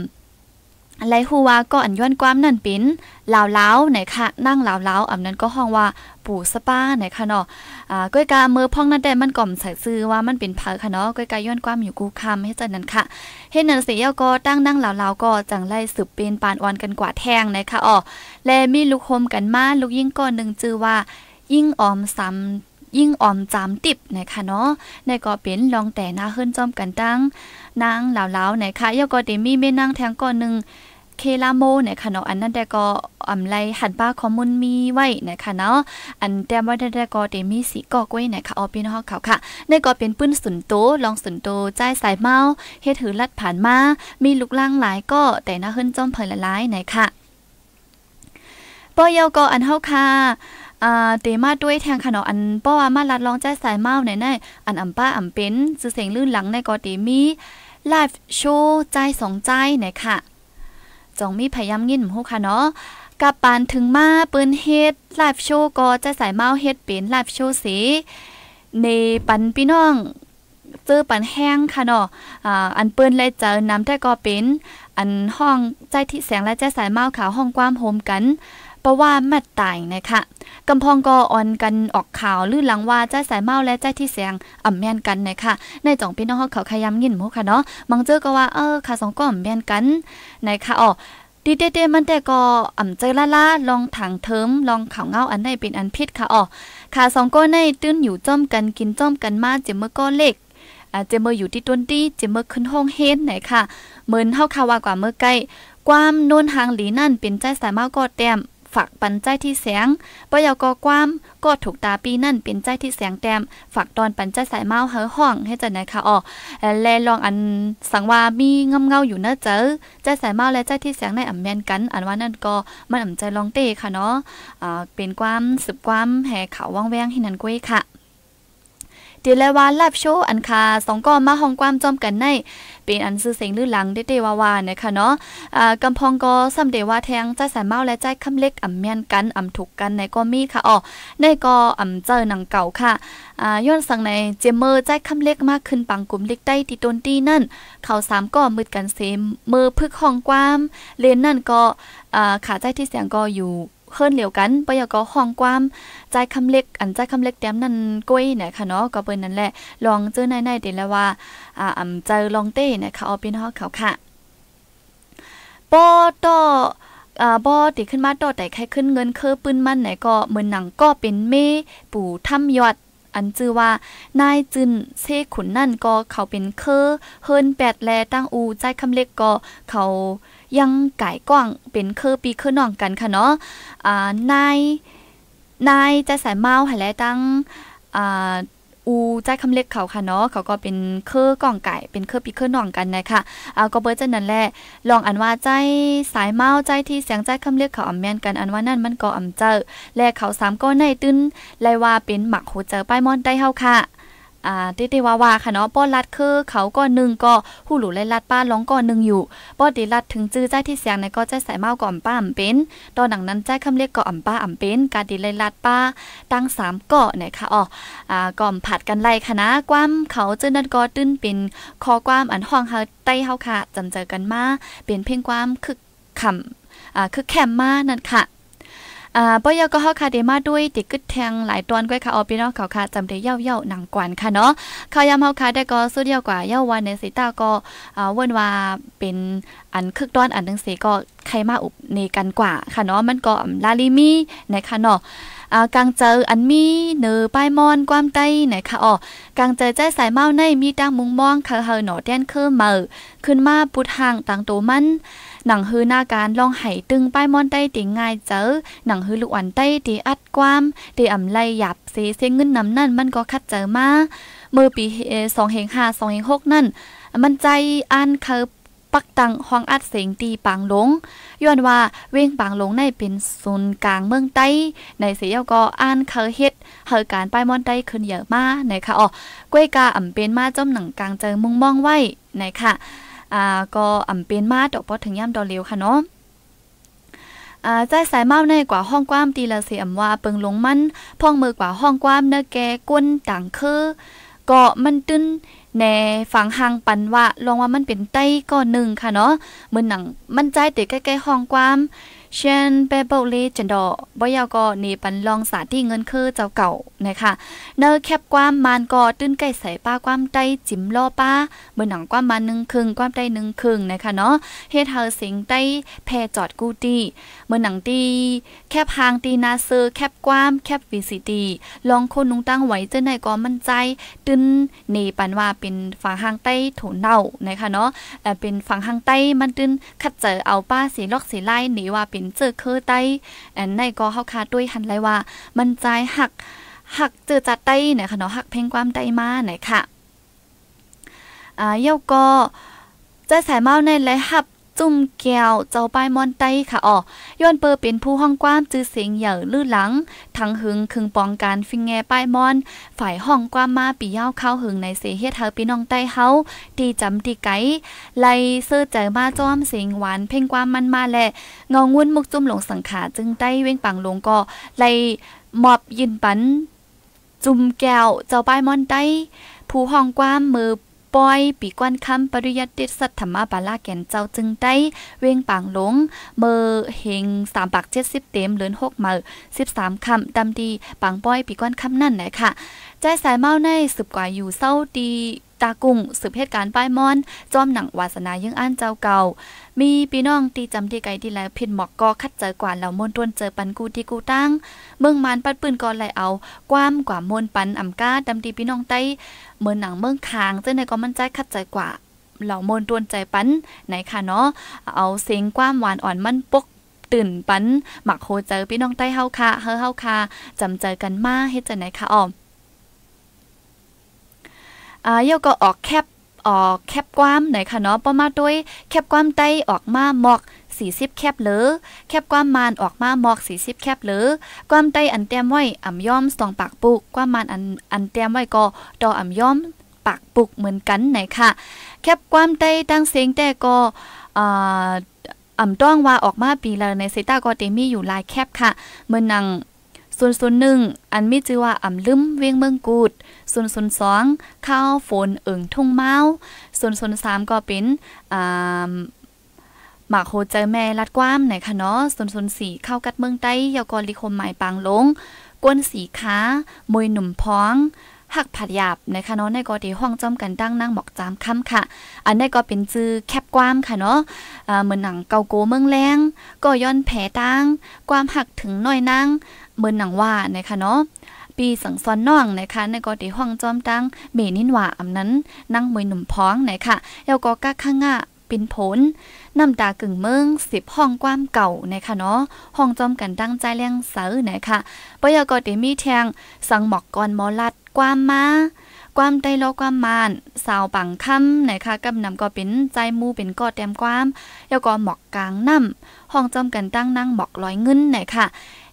Speaker 1: อันไรฮูว่าก็อันย้อนความนั่นปิ้นลาวลาวไหนค่ะ นั่งลาวลาวอันนั้นก็ห้องว่าปู่สป้าไหนค่ะเนาะ อ่า ก้อยกาเมือพ่องนั่นแต่มันก่อมใส่ซื้อว่ามันเป็นผักค่ะเนาะ ก้อยกาย้อนความอยู่กูคำให้จังนั้นค่ะเฮ็ดนั่นสิเยาก็ตั้งนั่งลาวลาวก็จังไล่สืบเป็นปานออนกันกว่าแทงไหนค่ะอ๋อและมีลูกโฮมกันมาลูกยิ่งก้อนนึงชื่อว่ายิ่งออมซ้ำยิ่งออมจามติบนะคะเนาะ ในก็เป็นลองแต่หน้าเฮิรนจอมกันตั้งนางล่าๆนะคะยกก็เดมีเม่นางแทงก่อนหนึ่งเคลาโมนะคะเนาะอันนั้นแต่ก็อำไลหันป้าคอมมุนมีไว้นะคะเนาะอันแต่ว่าแต่ก็เตมีสีกอกไว้นะคะออาพี่น้องเขาค่ะนี่ก็เป็นปื้นสุนโตลองสุนโตใจสายเมาเฮ็ดหือลัดผ่านมามีลูกล่างหลายก็แต่น่าฮิ้นจ้อมเพลินละลายนะคะปอยกอันเฮาค่ะเตมาด้วยแทงขนออันป้อว่ามาลัดลองใจสายเมาไนนไนอันอำป้าอำเป็นสื่อเสียงลื่นหลังในกอเตมีไลฟ์โชว์ใจสองใจไหนค่ะจองมีพยายามงิ่นหูค่ะเนาะกับปานถึงมาปืนเฮ็ดไลฟ์โชว์ก็จะส่เมาส์เฮ็ดเป็นไลฟ์โชว์สี ในปันพี่น้องเจอปันแห้งค่ะเนาะอันปืนเลยเจอน้ำไ้ก็เป็นอันห้องใจที่แสงและใจสายเมาส์ขาวห้องความโฮมกันประว่าแม่ตายนะคะกำพองก็ออนกันออกข่าวลื่นหลังว่าเจ้าสายเมาและเจ้าที่เสียงอ่ำแม่นกันนะคะในจ่องพี่น้องเขาขยำยินมุค่ะเนาะมังเจอก็ว่าเออค่ะสองก็อ่ำแม่นกันนะคะอ๋อ ดีเดมันแต่ก็อ่ำใจละละลองถังเทิม ลองข่าวเงาอันไหนเป็นอันพิษค่ะอ๋อค่ะสองก็ในตื้นอยู่จ้อมกันกินจ้อมกันมาเจมเมื่อก็เล็กอาจจะเมื่ออยู่ที่ต้นดีเจะเมื่อขึ้นห้องเฮนไหนค่ะ เหมือนเฮาคาว่ากว่าเมื่อใกล้ ความโนนหางหลีนั่นเป็นใจสายเมาก็เต็มฝักปันใจที่แสงปยกความก็ถูกตาปีนั่นเป็นใจที่แสงแต้มฝักตอนปันใจสายเมาเฮอห้องให้จันนะคะอ๋อแลลองอันสังว่ามีเงาเงาอยู่นะเจอใจสายเมาและใจที่แสงในอ่ำแมนกัน อันว่านั่นก็มันอ่ำใจลองเต้ค่ะเนาะ อ่า เป็นความสืบความแห่เขาว่องแวงให้นันกุ้ยค่ะดีเลว่าลับโชว์อันคาสองก้อนมาห้องความจอมกันในเป็นอันซื้อเสีงลื่นหลังไดเดวาวานะคะเนาะอ่ากำพองก็ซ้ำเดว่าแทงใจสายเมาและใจคำเล็กอ่ำแมยนกันอ่ำถูกกันในก็มีค่ะอ๋อในก็อ่ำเจอหนังเก่าค่ะอ่าย้อนสั่งในเจมเมอร์ใจคำเล็กมากขึ้นปังกลุ่มเล็กใต้ติตนตี้นั่นเขาสามก็มืดกันเซมมือพึกห้องความเลนนั่นก็อ่าขาใจที่เสียงก็อยู่เฮิรนเหลียวกันปยกห้องความใจคำเล็ก อันใจคำเล็กแต้มนั่นกล้วยเนี่ยค่ะเนาะ ก็เปิ้นนั่นแหละลองเจอในในเดแล้วว่าอ่าอำเจอลองเต้เนี่ยค่ะเอาเป็นฮอกเขาค่ะปอต่ออ่าบ่ติขึ้นมาต่อแต่ใครขึ้นเงินเคือปืนมันไหนก็เหมือนหนังก็เป็นเมปู่ถ้ำยอด อันชื่อว่า นายจินเซขุนนั่นก็เขาเป็นเคอเฮินแปดแลตั้งอู ใจคำเล็กก็เขายังไก่กว้างเป็นเคือปีคือน้องกันค่ะเนาะอ่านายนายใจสายเมาหายและตั้งอ่าอูใจคำเล็กเขาค่ะเนาะ เขาก็เป็นเครือกล่องไก่ เป็นเครือปีเครือน่องกันนะคะเอาก็เบิร์จันนั่นแหละ ลองอันว่าใจสายเมาใจที่เสียงใจคำเล็กเขาอ่ำแม่นกัน อันว่านั่นมันก็อ่ำเจอและเขาสามก็ในตึ้นไลว่าเป็นหมักโหเจอป้ายมอนได้เฮาค่ะอ่าเต้ๆวาว่าค่ะเนาะป้อลรัดคือเขาก็หนึ่งก็หูหลูไล่รัดป้าร้องก็หนึ่งอยู่ป้อดีรัดถึงจื้อใจที่เสียงในก็ใจใส่เมาก่อมป้าอ่ำเป็นตอนหนังนั้นใจคำเรียกก็อ่ำป้าอ่ำเป็นการดีไล่รัดป้าตั้งสามเกาะเนี่ยค่ะอ๋ออ่าก่อมผัดกันไล่ค่ะนะความเขาจื้อนั้นก็ตื้นเป็นคอความอันห้องเฮาใต้เฮาค่ะจำเจอกันมา เป็นเพ่งความคึกขำอ่าคึกแคมมานั่นค่ะอ่าปอยก็เฮาคาเดมาด้วยติกึดแทงหลายตอนก้อยค่ะออพี่น้องเขาค่ะจำได้เย่าๆหนังกวนค่ะเนาะเขายามเฮาค่ะได้ก็สุดเดียวกว่าเย่าวันในสิตาก็อ่าเว้นว่าเป็นอันคึกตอนอันนึงสิก็ใครมาอุบในกันกว่าค่ะเนาะมันก็ลาลิมีนะคะเนาะอ่ากางเจออันมีเนอป้ายมอนความใต้นะคะอ๋อกางเจอใจสายเมาในมีตั้งมุงมองคาเฮาเนาะแดนคือเมอขึ้นมาปุดห่างต่างโตมันหนังฮือหน้าการลองไห้ตึงป้ายม่อนใต้ตีง่ายเจอหนังฮือลูกอันใต้ตีอัดความตีอ่ำไล่หยับเสีเสียเงินน้ำนั่นมันก็คัดเจอมาเมื่อปีสองเฮงห้าสองเฮงหกนั่น มันใจอ่านเคยปักตังห้องอัดเสียงตีปางหลงย้อนว่าเว่งปางหลงในเป็นศูนย์กลางเมืองใต้ ในเสียก็อ่านเคยเฮ็ดเฮอการป้ายมอนใต้ขึ้นเยอะมากนะคะอ๋อกล้วยกาอ่ำเป็นมาจมหนังกลางเจอมุ่งมองไว้นะคะ่าก็อ่ำเป็นมาดอกบ่ถึงย่ำดอเร็วค่ะเนาะอ่าใจสายเมาในกว่าห้องกว้าม ตีละเสียมว่าเปิงลงมันพ่องมือกว่าห้องกว้ามเนื้อแกก้นต่างคือเกาะมันตึ้นแนฝังหางปันว่าลองว่ามันเป็นไต้ก้อนหนึ่งค่ะเนาะมือหนังมันใจเตะใกล้ ๆห้องกว้ามเช่นเปเปร์เลจันดอบอยาก็นี่ปันลองสาที่เงินคือเจ้าเก่านะคะเนอแคบความมันก็ตื้นใกล้ใส่ป้าความใต้จิ้มล่อป้า เมื่อหนังความมันหนึ่งครึ่งความใต้หนึ่งครึ่งนะคะเนาะ เฮ็ดเฮาเสียงใต้แพจอดกูตีเมื่อหนังตีแคบหางตีนาเซอร์แคบความแคบวีซีตีลองคนนุงตั้งไว้เจ้าไหนก็มั่นใจตื้นนี่ปันว่าเป็นฝั่งหางใต้โถเน่านะคะเนาะเป็นฝั่งหางใต้มันตื้นขัดเจอเอาป้าสีลอกสีไล่หนีว่าเป็นนเจอเคอใต้แอนในก็เฮาคาด้วยหันไรว่า มันใจหักหักเจอจัดใต้ไหนคะเนาะหักเพ่งความใต้มาไหนค่ะ อ่าเยาก็ จะสายเมาในไรหับจุ่มแก้วเจ้าป้ายมอนไตค่ะอ๋อย้อนเปอร์เป็นผู้ห้องกว้ามจื้อเสียงเหย่อลื่นหลัง ทั้งหึงคึงปองการฟิงแงป้ายมอน ฝ่ายห้องกว้ามมาปีเย้าเข้าหึงในเสเฮเธอปีน้องไตเฮาตีจำตีไกไลเสื้อใจมาจ้อมเสียงหวาน เพ่งความมันมาแหละงองุ่นมุกจุ่มหลงสังขาจึงไตเว้งปังลงก็ไลมอบยินปันจุ่มแก้วเจ้าป้ายมอนไตผู้ห้องกว้างมือปอย ปีกวันคำ ปริยัติสัตธรรมบาลาแก่นเจ้าจึงได้เวงปางหลง เมอเฮงสามปากเจ็ดสิบเต็มเลือนหกเมอสิบสามคำดำดี ปางปอย ปีกวันคำนั่นแหละค่ะ ใจสายเมาในสืบกว่าอยู่เศร้าดีตากุ้งสืบเหตุการณ์ป้ายมอน จอมหนังวาสนายังอ่านเจ้าเก่ามีพี่น้องที่จำที่ไกลที่แล้วพินหมอกก็คัดเจอกว่าเหล่ามนต้นเจอปันกูที่กูตั้งเมืองมาน ปัดปืนก่อนไหลเอาความกว่ามนปันอ่าก้าดำดีพี่น้องใต้เมืองหนังเมืองคางเจ้าในก็มั่นใจคัดเจอกว่าเหล่ามนต้นใจปัน ไหนค่ะเนาะเอาเสียงความหวานอ่อนมั่นปกตื่นปันหมักโคเจอพี่น้องใต้เฮาค่ะเฮาเฮาค่ะจำเจอกันมาเฮ็ดจังไหนค่ะอ้อมอ่าเยาก็ออกแคบออกแคบกว้ามหน่อยค่ะเนาะประมาด้วย แคบกว้ามใต้ออกมาหมอก40แคบเหลือ แคบความมานออกมาหมอก 40 แคบเหลือ ความใต้อันแต้มไว้อ่ำย่อมสองปากปุกความมานอันอันแต้มไว้ก็ตออ่ำย่อมปากปุกเหมือนกันไหนค่ะ แคบความใต้ตั้งเสียงแต่ก็อ่าอ่ำต้องว่าออกมาปีละในเซต้าก็เตมีอยู่ลายแคบค่ะเมื่อนังสส่่ววนนนหึ่ง อันมีชื่อว่าอ่ำลืมเวียงเมืองกูดส่วนส่วนสองข้าวฝนเอิงทุ่งเมาส่วนส่วนสามก็เป็นหมากโฮเจแม่ลัดกว้ามไหนคะเนาะส่วนส่วนสี่ข้าวกัดเมืองใต้ยากรลิคมหมายปางลง กวนสีขามวยหนุ่มพ้อง หักผัดหยาบนะคะเนาะในกอดีห้องจอมกันตั้งนั่งหมอกจามค่ำค่ะ อันนี้ก็เป็นจื้อแคบกว้ามค่ะเนาะเหมือนหนังเกาโกเมืองแรงก็ย้อนแผลตั้งความหักถึงน้อยนั่งเหมือนหนังว่านะคะเนาะีสังซอนน้องนะคะในกอดีห้องจอมตั้งเมนินว่าอำนั้นนั่งมวยหนุ่มพ้องนะคะเอวก็กักข้างอ่ะปินผลน้ำตากึ่งเมืองสิบห้องความเก่านะคะเนาะห้องจอมกันตั้งใจเลี้ยงเสือนะคะปยกอดีมีแทง สังหมอกกอนมอ ลัดความมาความได้ลอความมานสาวปังค่ำนคะกำนำก็เป็นใจมูเป็นกอดแต้มความ แล้วก็หมอกกลางน้ำห้องจอมกันตั้งนั่งหมอกลอยเงินไหนะ่ะ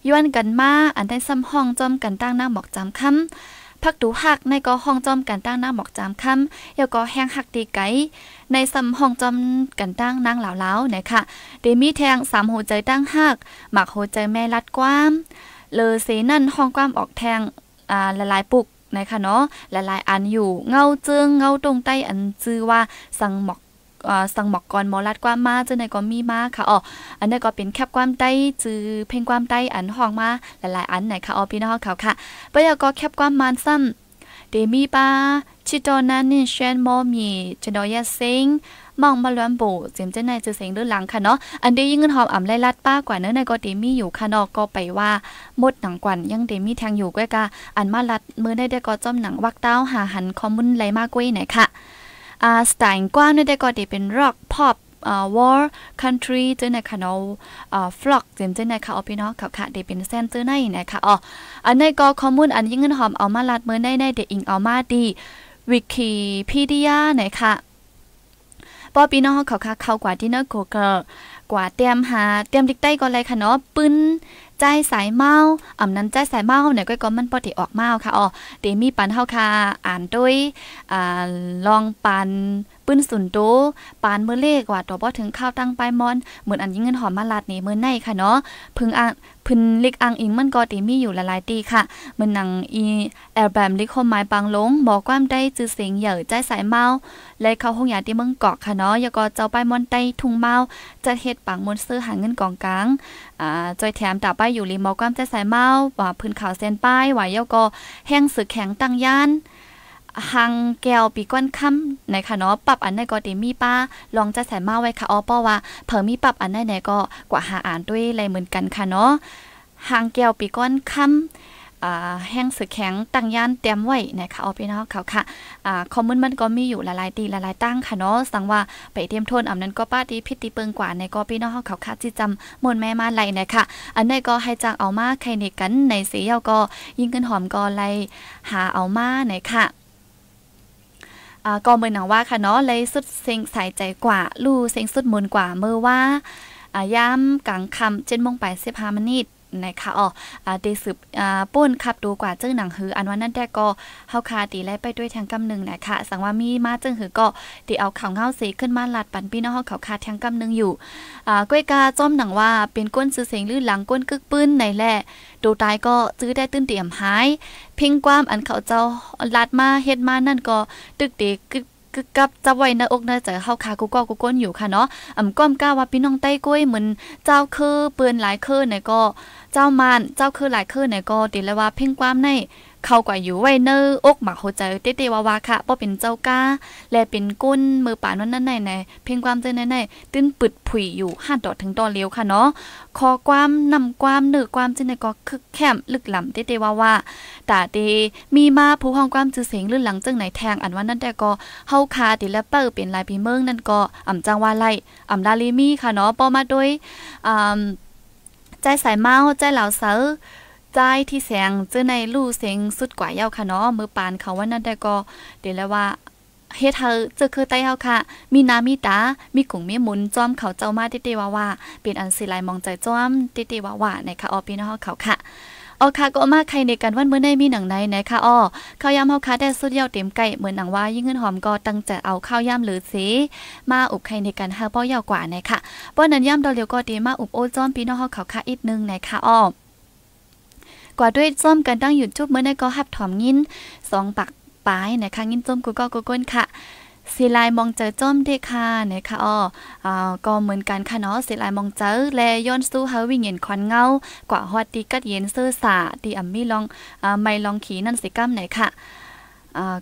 Speaker 1: ย้อนกันมาอันได้ซ้ำห้องจอมกันตั้งนั่งหมอกจำค่ำพักดูหักในก็ห้องจอมกันตั้งน่งมอกจาค่ำแล้วก็แห้งหักตีไก่ในซ้ำห้องจอมกันตั้งนั่งเหลาๆนะ่ะเดมีแทงสามหัวใจตั้งหักหมักหัวใจแม่รัดความเลอเซนั่นห้องความออกแทงละลายปุกนะคะเนาะหลาย ๆ อันอยู่เงาเจึงเงาตรงใต้อันชื่อว่าสังหมอกสังหมอกกรมอลัดกว้ามมาเจอในก็มีมาค่ะอ๋ออันนี้ก็เป็นแคบความใต้จือเพ่งความใต้อันห้องมาหลายๆ อันไหนค่ะอ๋อพี่น้องเขาค่ะปยาก็แคบความมันซ้ำเดมีปาชิตอนันน่เชนมอมีจนอยาซิงมองมาล้วนโบเจมเจนาในจะเสียงดื่อหลังค่ะเนาะ อันเดยิ่งเงินหอมอ่ำไล่ลัดป้ากว่าเนื้อในก็เดมี่อยู่ค่ะเนาะก็ไปว่าหมดหนังกวันยังเดมี่แทงอยู่ก้วยกาอันมาลัดมือได้ได้ก็จอมหนังวักเต้า หาหันคอมมุนไรมากก้่ยไหนค่ะ อ่าสไตล์กว้างเนี่ได้ก็เดเป็นร็อกพอปอ่าวอร์คันทรีเจนในค่ะเนาะ อ่าฟล็อกเจมเจนในค่ะเอาพี่น้องค่ะค่ะเดเป็นเซนเจอในนะคะอ๋อ อันในก็คอมมุนอันยิ่งเงินหอมเอามาลัดมือได้ได้เดอิงเอามาดีวิกิพีเดีย ไหนค่ะป้อพี่น้องเขาค่ะเข้ากว่าที่เนอกโกเกกว่าเตรียมหาเตรียมดิกใต้ก็เลยค่ะเนาะปืนใจสายเมาอ่ำนั้นใจสายเมาเนี่ยก็ก็มันปอติออกเมาค่ะอ๋อเตมีปันเฮาค่ะอ่านด้วยอ่าลองปันปื้นสุนโตปานเมื่อเลขว่าต่อบ่ถึงข้าวตั้งปมอนเหมือนอันยิงเงินหอมมาลาดนี่เมื่อในค่ะเนาะพึงอ่างพึนลิกอังอิงมันก็ติมีอยู่หลายๆตีค่ะ เหมือนหนังอีแอลแบมลิกคมหมายปังลงหมอกความได้จือเสียงเหยื่อใจสายเมาและเข้าห้องยาที่เมืองเกาะค่ะเนาะยก็เจ้าปมอนไตทุ่งเมาจะเฮ็ดปังมนซื้อหาเงินกองกลาง อ่า จอยแถมต่อไปอยู่ริมหมอกความใจสายเมาว่าพื้นขาวเส้นป้ายหว่าก็แห้งสึกแข็งตั้งย่านหังแก้วปีก้นคาำนคคะเนาะปรับอันไหนก็เดมีป้าลองจะใส่มาไว้ค่ะอ๋อป้อว่าเผื่อมีปรับอันไหนไหนก็กว่าหาอ่านด้วยอะไรเหมือนกันค่ะเนาะหังแก้วปีก้นค่ำแห้งสือแข็งตั้งย่านเตรียมไว้นะคะเอาี่น้องเขาค่ะคอมมอนมันก็มีอยู่ละลายตีละลายตั้งค่ะเนาะสังว่าไปเตรียมทนอำนั้นก็ป้าตีพิตีเปิงกว่าในก็พี่น้องเขาค่ะจีจำมนแม่มาไหลนะคะอันนี้ก็ให้จางเอามาใครในกันในสีเยาก็ยิงเงินหอมก็ไลหาเอามาไหนค่ะก็เมื่อหนังว่าค่ะเนาะ เลยสุดเซ็งสายใจกว่าลู่เซ็งสุดมนกว่า เมื่อว่าย้ำกลางคำเจ็ดโมงไปสพบามนิดนะคะอ๋อเดสืบป้นขับดูกว่าเจ้งหนังหือ อันว่านั่นแต่ก็เฮาคาตีและไปด้วยทางกำหนึ่งนะคะสังว่ามีมาเจ้งหือก็ตีเอาข่าวเงาสีขึ้นมาหลัดปันพี่น้องเขาคาทางกำหนึ่งอยู่อ่าก้อยกาจ้อมหนังว่า เป็นก้นซื้อเสียงลื่นหลังก้นกึกปื้นในแหละดูตายก็ซื้อได้ตื้นเตี่ยมหายเพ่งความอันเขาเจ้าลัดมาเฮ็ดมานั่นก็ ตึกเด็กกึกึกกับจะไว้นะอกนะจะเ้าคากูก็กูก้นอยู่ค่ะเนาะอ่ำก้อมก้าว่าพี่น้องใต้ก้อยเหมือนเจ้าคือเปื้อนหลายคือเนี่ยก็เจ้ามันเจ้าคือหลายคือในก็ตีเลยว่าเพ่งความในเขากว่าอยู่ไว้เนออกหมักหัวใจเตเตวาวาค่ะ้อเป็นเจ้าก้าแลเป็นกุ้นมือป่านวันนั้นในในเพ่งความเจอในในตื้นปึดผุยอยู่ห้าดอดถึงตอนเลี้ยวค่ะเนาะคอความนำความเนื้อความจึงในก็คึกแคมลึกหลำเตเตวาวาตาเตมีมาผู้ห้องความจือเสียงลื่นหลังจึงไหนแทงอันวันนั้นแต่ก็เฮาคา ติและเปิ้เป็นลายปีเมืองนั่นก็อ่ำจังว่าไล่อ่ำดาลีมีค่ะเนาะป้อมาด้วยอ่าใจสายเมาใจเหล่าเซอใจที่แสงเจอในลู่เสียงสุดกว่าเย้าค่ะเนาะ มือปานเขาว่านั่นได้ก็เดี๋ยวแล้วว่าเฮ็ดเธอเจอคือไต้เฮาค่ะ มีนามีตา มีกุ่งมีหมุนจอมเขาเจ้ามาติเตวาวาเป็นอันสิลายมองใจจอมติเตวาวาในค่ะออพี่น้องเขาค่ะอ๋อค่ะก็มาใครในกันวันเมื่อในมีหนังในนะคะอ้อข้าวยำเฮาค่ะได้สุดยอวเต็มไก่เหมือนหนังว่ายิ่งเงินหอมก็ตั้งใจเอาข้าวยำหรือสีมาอุบใครในกันห้าป้อยาวกว่านะคะป้อนั้นย่ำดอเลียวก็ดีมาอุบโอ้จ้อมพี่น้องเฮาเขาค่ะอีกนึงนะคะอ้อกว่าด้วยจ้อมกันตั้งหยุดจุบเมื่อในก็หับถอมงิ้นสองปักปลายนะคะงิ้นจ้อมกูก็กูก้นค่ะสีลายมองเจอจ้อมเดคาเนีนยคะอ๋ออ่าก็เหมือนกันค่ะเนาะ สีลายมองเจอแลย้อนสู้เฮาวิ่งเห็นควันเงากว่าฮอดตีกัดเย็นเสื้อสาตีอัมมี่ลองอ่าไม่ลองขี่นั่นสิก้ามไหนค่ะ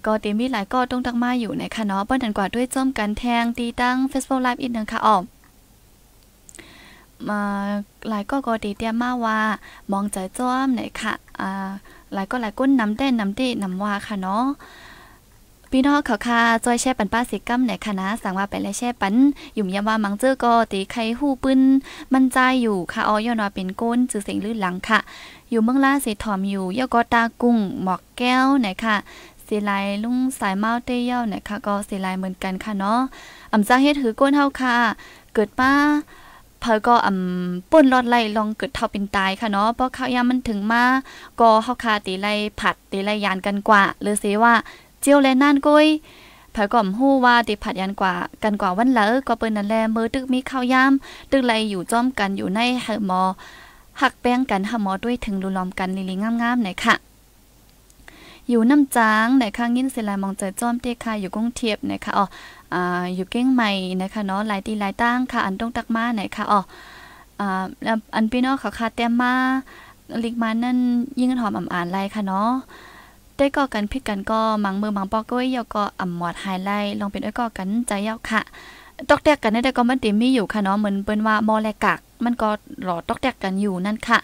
Speaker 1: ก็เตมีหลายก็ต้องตักมาอยู่นคะเนาะเปิ้นดันกว่าด้วยจ้อมกันแทงตีตั้ง Facebook Live อีกนึงค่ะอ๋อมาหลายก็ก็ตีเตียมมาว่า มองใจจ้อมไหนค่ะอ่าหลายก็หลายก้นน้ำแดนน้ำเดน้ำว่าค่ะเนาะพี่น้องเขาค่ะจอยแช่ปันป้าเสกกัมไหนค่ะนะสั่งว่าไปเลยแช่ปัน อยู่ยามว่ามังเจอก็ตีไข่หูปืนมันใจอยู่ค่ะออยอนอเป็นก้นจือเสียงลื่นหลังค่ะ อยู่เมืองล่าเสถอมอยู่ยอกอตากุ้งหมอกแก้วไหนค่ะเสีลายลุงสายเมาเตี้ยวไหนค่ะ ก็เสีลายเหมือนกันค่ะเนาะอำซาเฮ็ดถือก้นเฮาค่ะ เกิดป้าเพอก็อำป่นรอดไล่ลองเกิดเท่าเป็นตายค่ะเนาะเพราะเขายามันถึงมาก็เฮาคาตีไล่ผัดตีไล่ยานกันกว่า หรือเสว่าจียวแลนานก้ยผายก่อมหู้ว่าติผัดยันกว่ากันกว่าวันเหลอก็เปิ้นนันแลมือตึกมีข้าวยาม ตึกไหลอยู่จ้อมกันอยู่ในหมอหักแป้งกันหมอด้วยถึงลุลอมกันลิลิงามๆหน่อยค่ะอยู่น้ำจางในข้างยินเสลามองใจจอมเตค่ะอยู่กรุงเทพนะคะอ๋ออ่าอยู่เก้งใหม่นะคะเนาะหลายตีหลายตั้งค่ะอันต้องตักมาไหนค่ะอ๋ออ่าอันพี่น้องเขาค่ะแต็มมาลิกมานั่นยิ่งหอมอ่ำอ่านไรค่ะเนาะได้ก่อกันพิกันก็มังมือมังปอกก้อยยอก็อ่ำหมอดหายไล่ลองเป็นอ้ยก่อกันใจยาวค่ะตอกแตกกันได้ก็มันติมมีอยู่ค่ะเนาะเหมือนเปิ้นว่ามอแลกักมันก็หลอตอกแตกกันอยู่นั่นค่ะ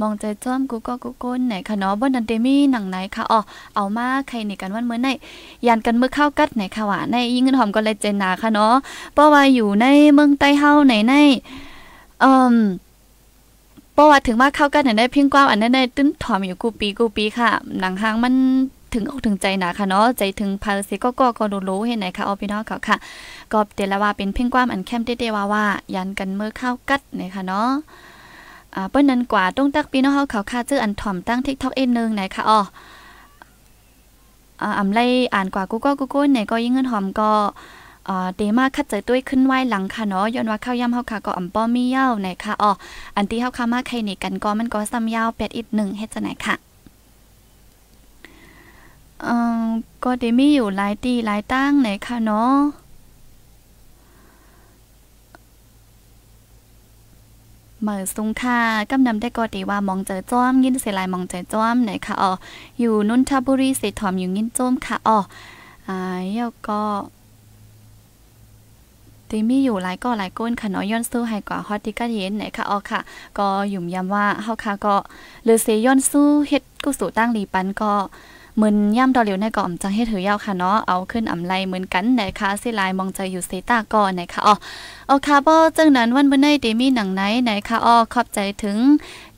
Speaker 1: มองใจจ้อมกูก็กูก้นไหนค่ะเนาะบ่นดันเดมี่หนังไหนค่ะอ๋อเอามาใครนี่กันวันเมื่อไหนยานกันมือข้าวกัดไหนค่ะว่าในยิ่งเงินหอมก็เลยเจนนาค่ะเนาะเพราะว่าอยู่ในเมืองใต้เฮาไหนในอืมพราะว่าถึงมาเข้ากันเนี่ยได้เพียงกว้าอันนั้นได้ตึ้นถอมอยู่กูปีกูปีค่ะหนังห้างมันถึงอกถึงใจนะค่ะเนาะใจถึงพาเซก็ก็ก็ดูรู้เห็นไหนค่ะออพี่น้องเขาค่ะก็เดลว่าเป็นเพ่งกว้าอันแคมเตเตว่าว่า ยันกันเมื่อข้ากัดเนี่ยค่ะเนาะอ่าเปิ้นนั้นกว่าต้องตักพี่น้องเขาเขาค่ะเจออันถ่อมตั้งทิกทอกเอ็นนึ่งไหนค่ะอ๋ออ่าอำไล่อ่านกว่ากูก็กูโก้ไหนก็ยิ่งเงินหอมก็เดมาคัดเจอด้วยขึ้นไหวหลังค่ะเนาะย้อนว่าข้าวย่ำเฮาค่ะก็อ่ำป้อมีเย้าไหนค่ะอ๋ออันที่เฮาค่มาใครนี่กันก็มันก็ซ้ำยาวแปดอีกหนึ่งเฮ็ดจะไหนค่ะเออก็เดมีอยู่หลายตีหลายตั้งไหนค่ะเนาะเมื่อสุงค่ะกำนาได้กอดีว่ามองเจอจ้อม ยินเสียลายมองเจอจ้อมไหนค่ะอ๋ออยู่นุนทบุรีเสถอมอยู่ยินจ้มค่ะอ๋ออ่าเยาก็ตีมีอยู่หลายกอหลายก้นค่ะน้อย้อนสู้ให้กว่าฮอตติกาเย็นไหนค่ะออค่ะ ก็ยุ่มย้ำว่าเฮาค่ะก็เลือเซย้อนสู้เฮ็ดกุสูตั้งลีปันก็มือนย่ำดอเหลียวในก่อมจังให้ถือยาวค่ะเนาะเอาขึ้นอ่ำไลเหมือนกันไหนคะสิลายมองใจอยู่เซตาก่อนนคะอ๋อเอาค่บ่จังนั้นวันเมื่อในเดมีหนังไหนไหนคะอ๋อขอบใจถึง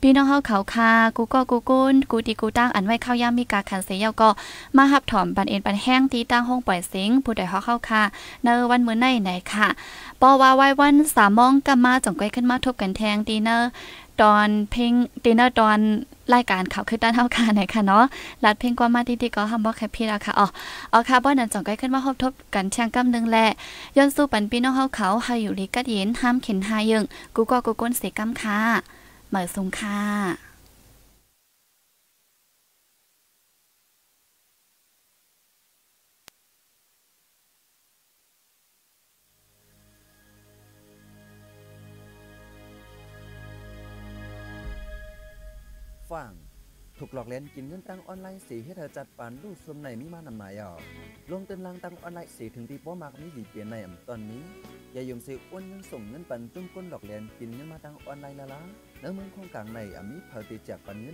Speaker 1: พี่น้องเฮาเขาคากูก็กูกุนกูดีกูตั้งอันไว้ข้าย่ามีกาคันเสียาก็มาหับถอมบันเอ็นบันแห้งตีตั้งห้องปล่อยเสียงผู้ใดเฮาเข้าคาเนอวันมื่อในไหนค่ะปอว่าไว้วันสามมองกัมาจงไงกลอยขึ้นมาทบกันแทงตีเนอร์ตอนเพลงตีเนอร์ตอนรายการข่าวือ้ด้านเท่ากันไหนค่ะเนาะรัดเพลงกว่ามาที่ที่ก็ฮัมบอกแคปพี่ล้วค่ะอ๋ออ๋อาค่ะบ้านนั้นจองใกล้ขึ้นมาพบทบกันเชียงกำนึงแหละย้อนสู้ปันพี่น้องเขาเขาใายอยู่ลีกัดเย็นห้ามเข็นหายึงกูก็กูก้นเสกำค่ะหมายสงค่ะถูกหลอกเล่นกินเงินตังออนไลน์สีให้เธอจัดปันรูดส่วนนมีมาหนำหมายอ่กลงเตือนลังตังออนไลน์สีถึงตีป้อมากมีสีเปลี่ยนในตอนนี้ อย่ายมซื้ออ้วนเงินส่งเงินปันตุ้มก้นหลอกเล่นกินเงินมาตังออนไลน์ละล้าเนื้อเมืองโครงกลางในอมีเผาตีแจกปันเง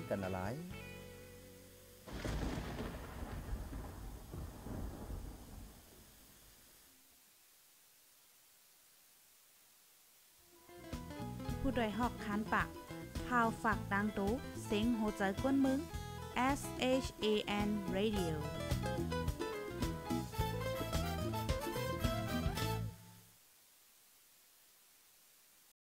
Speaker 1: ินกันละลายผู้โดยหอกคานปาก พาวฝากดังตุ๊ tiếng Hồ Chí Quân Mừng S H A e N Radio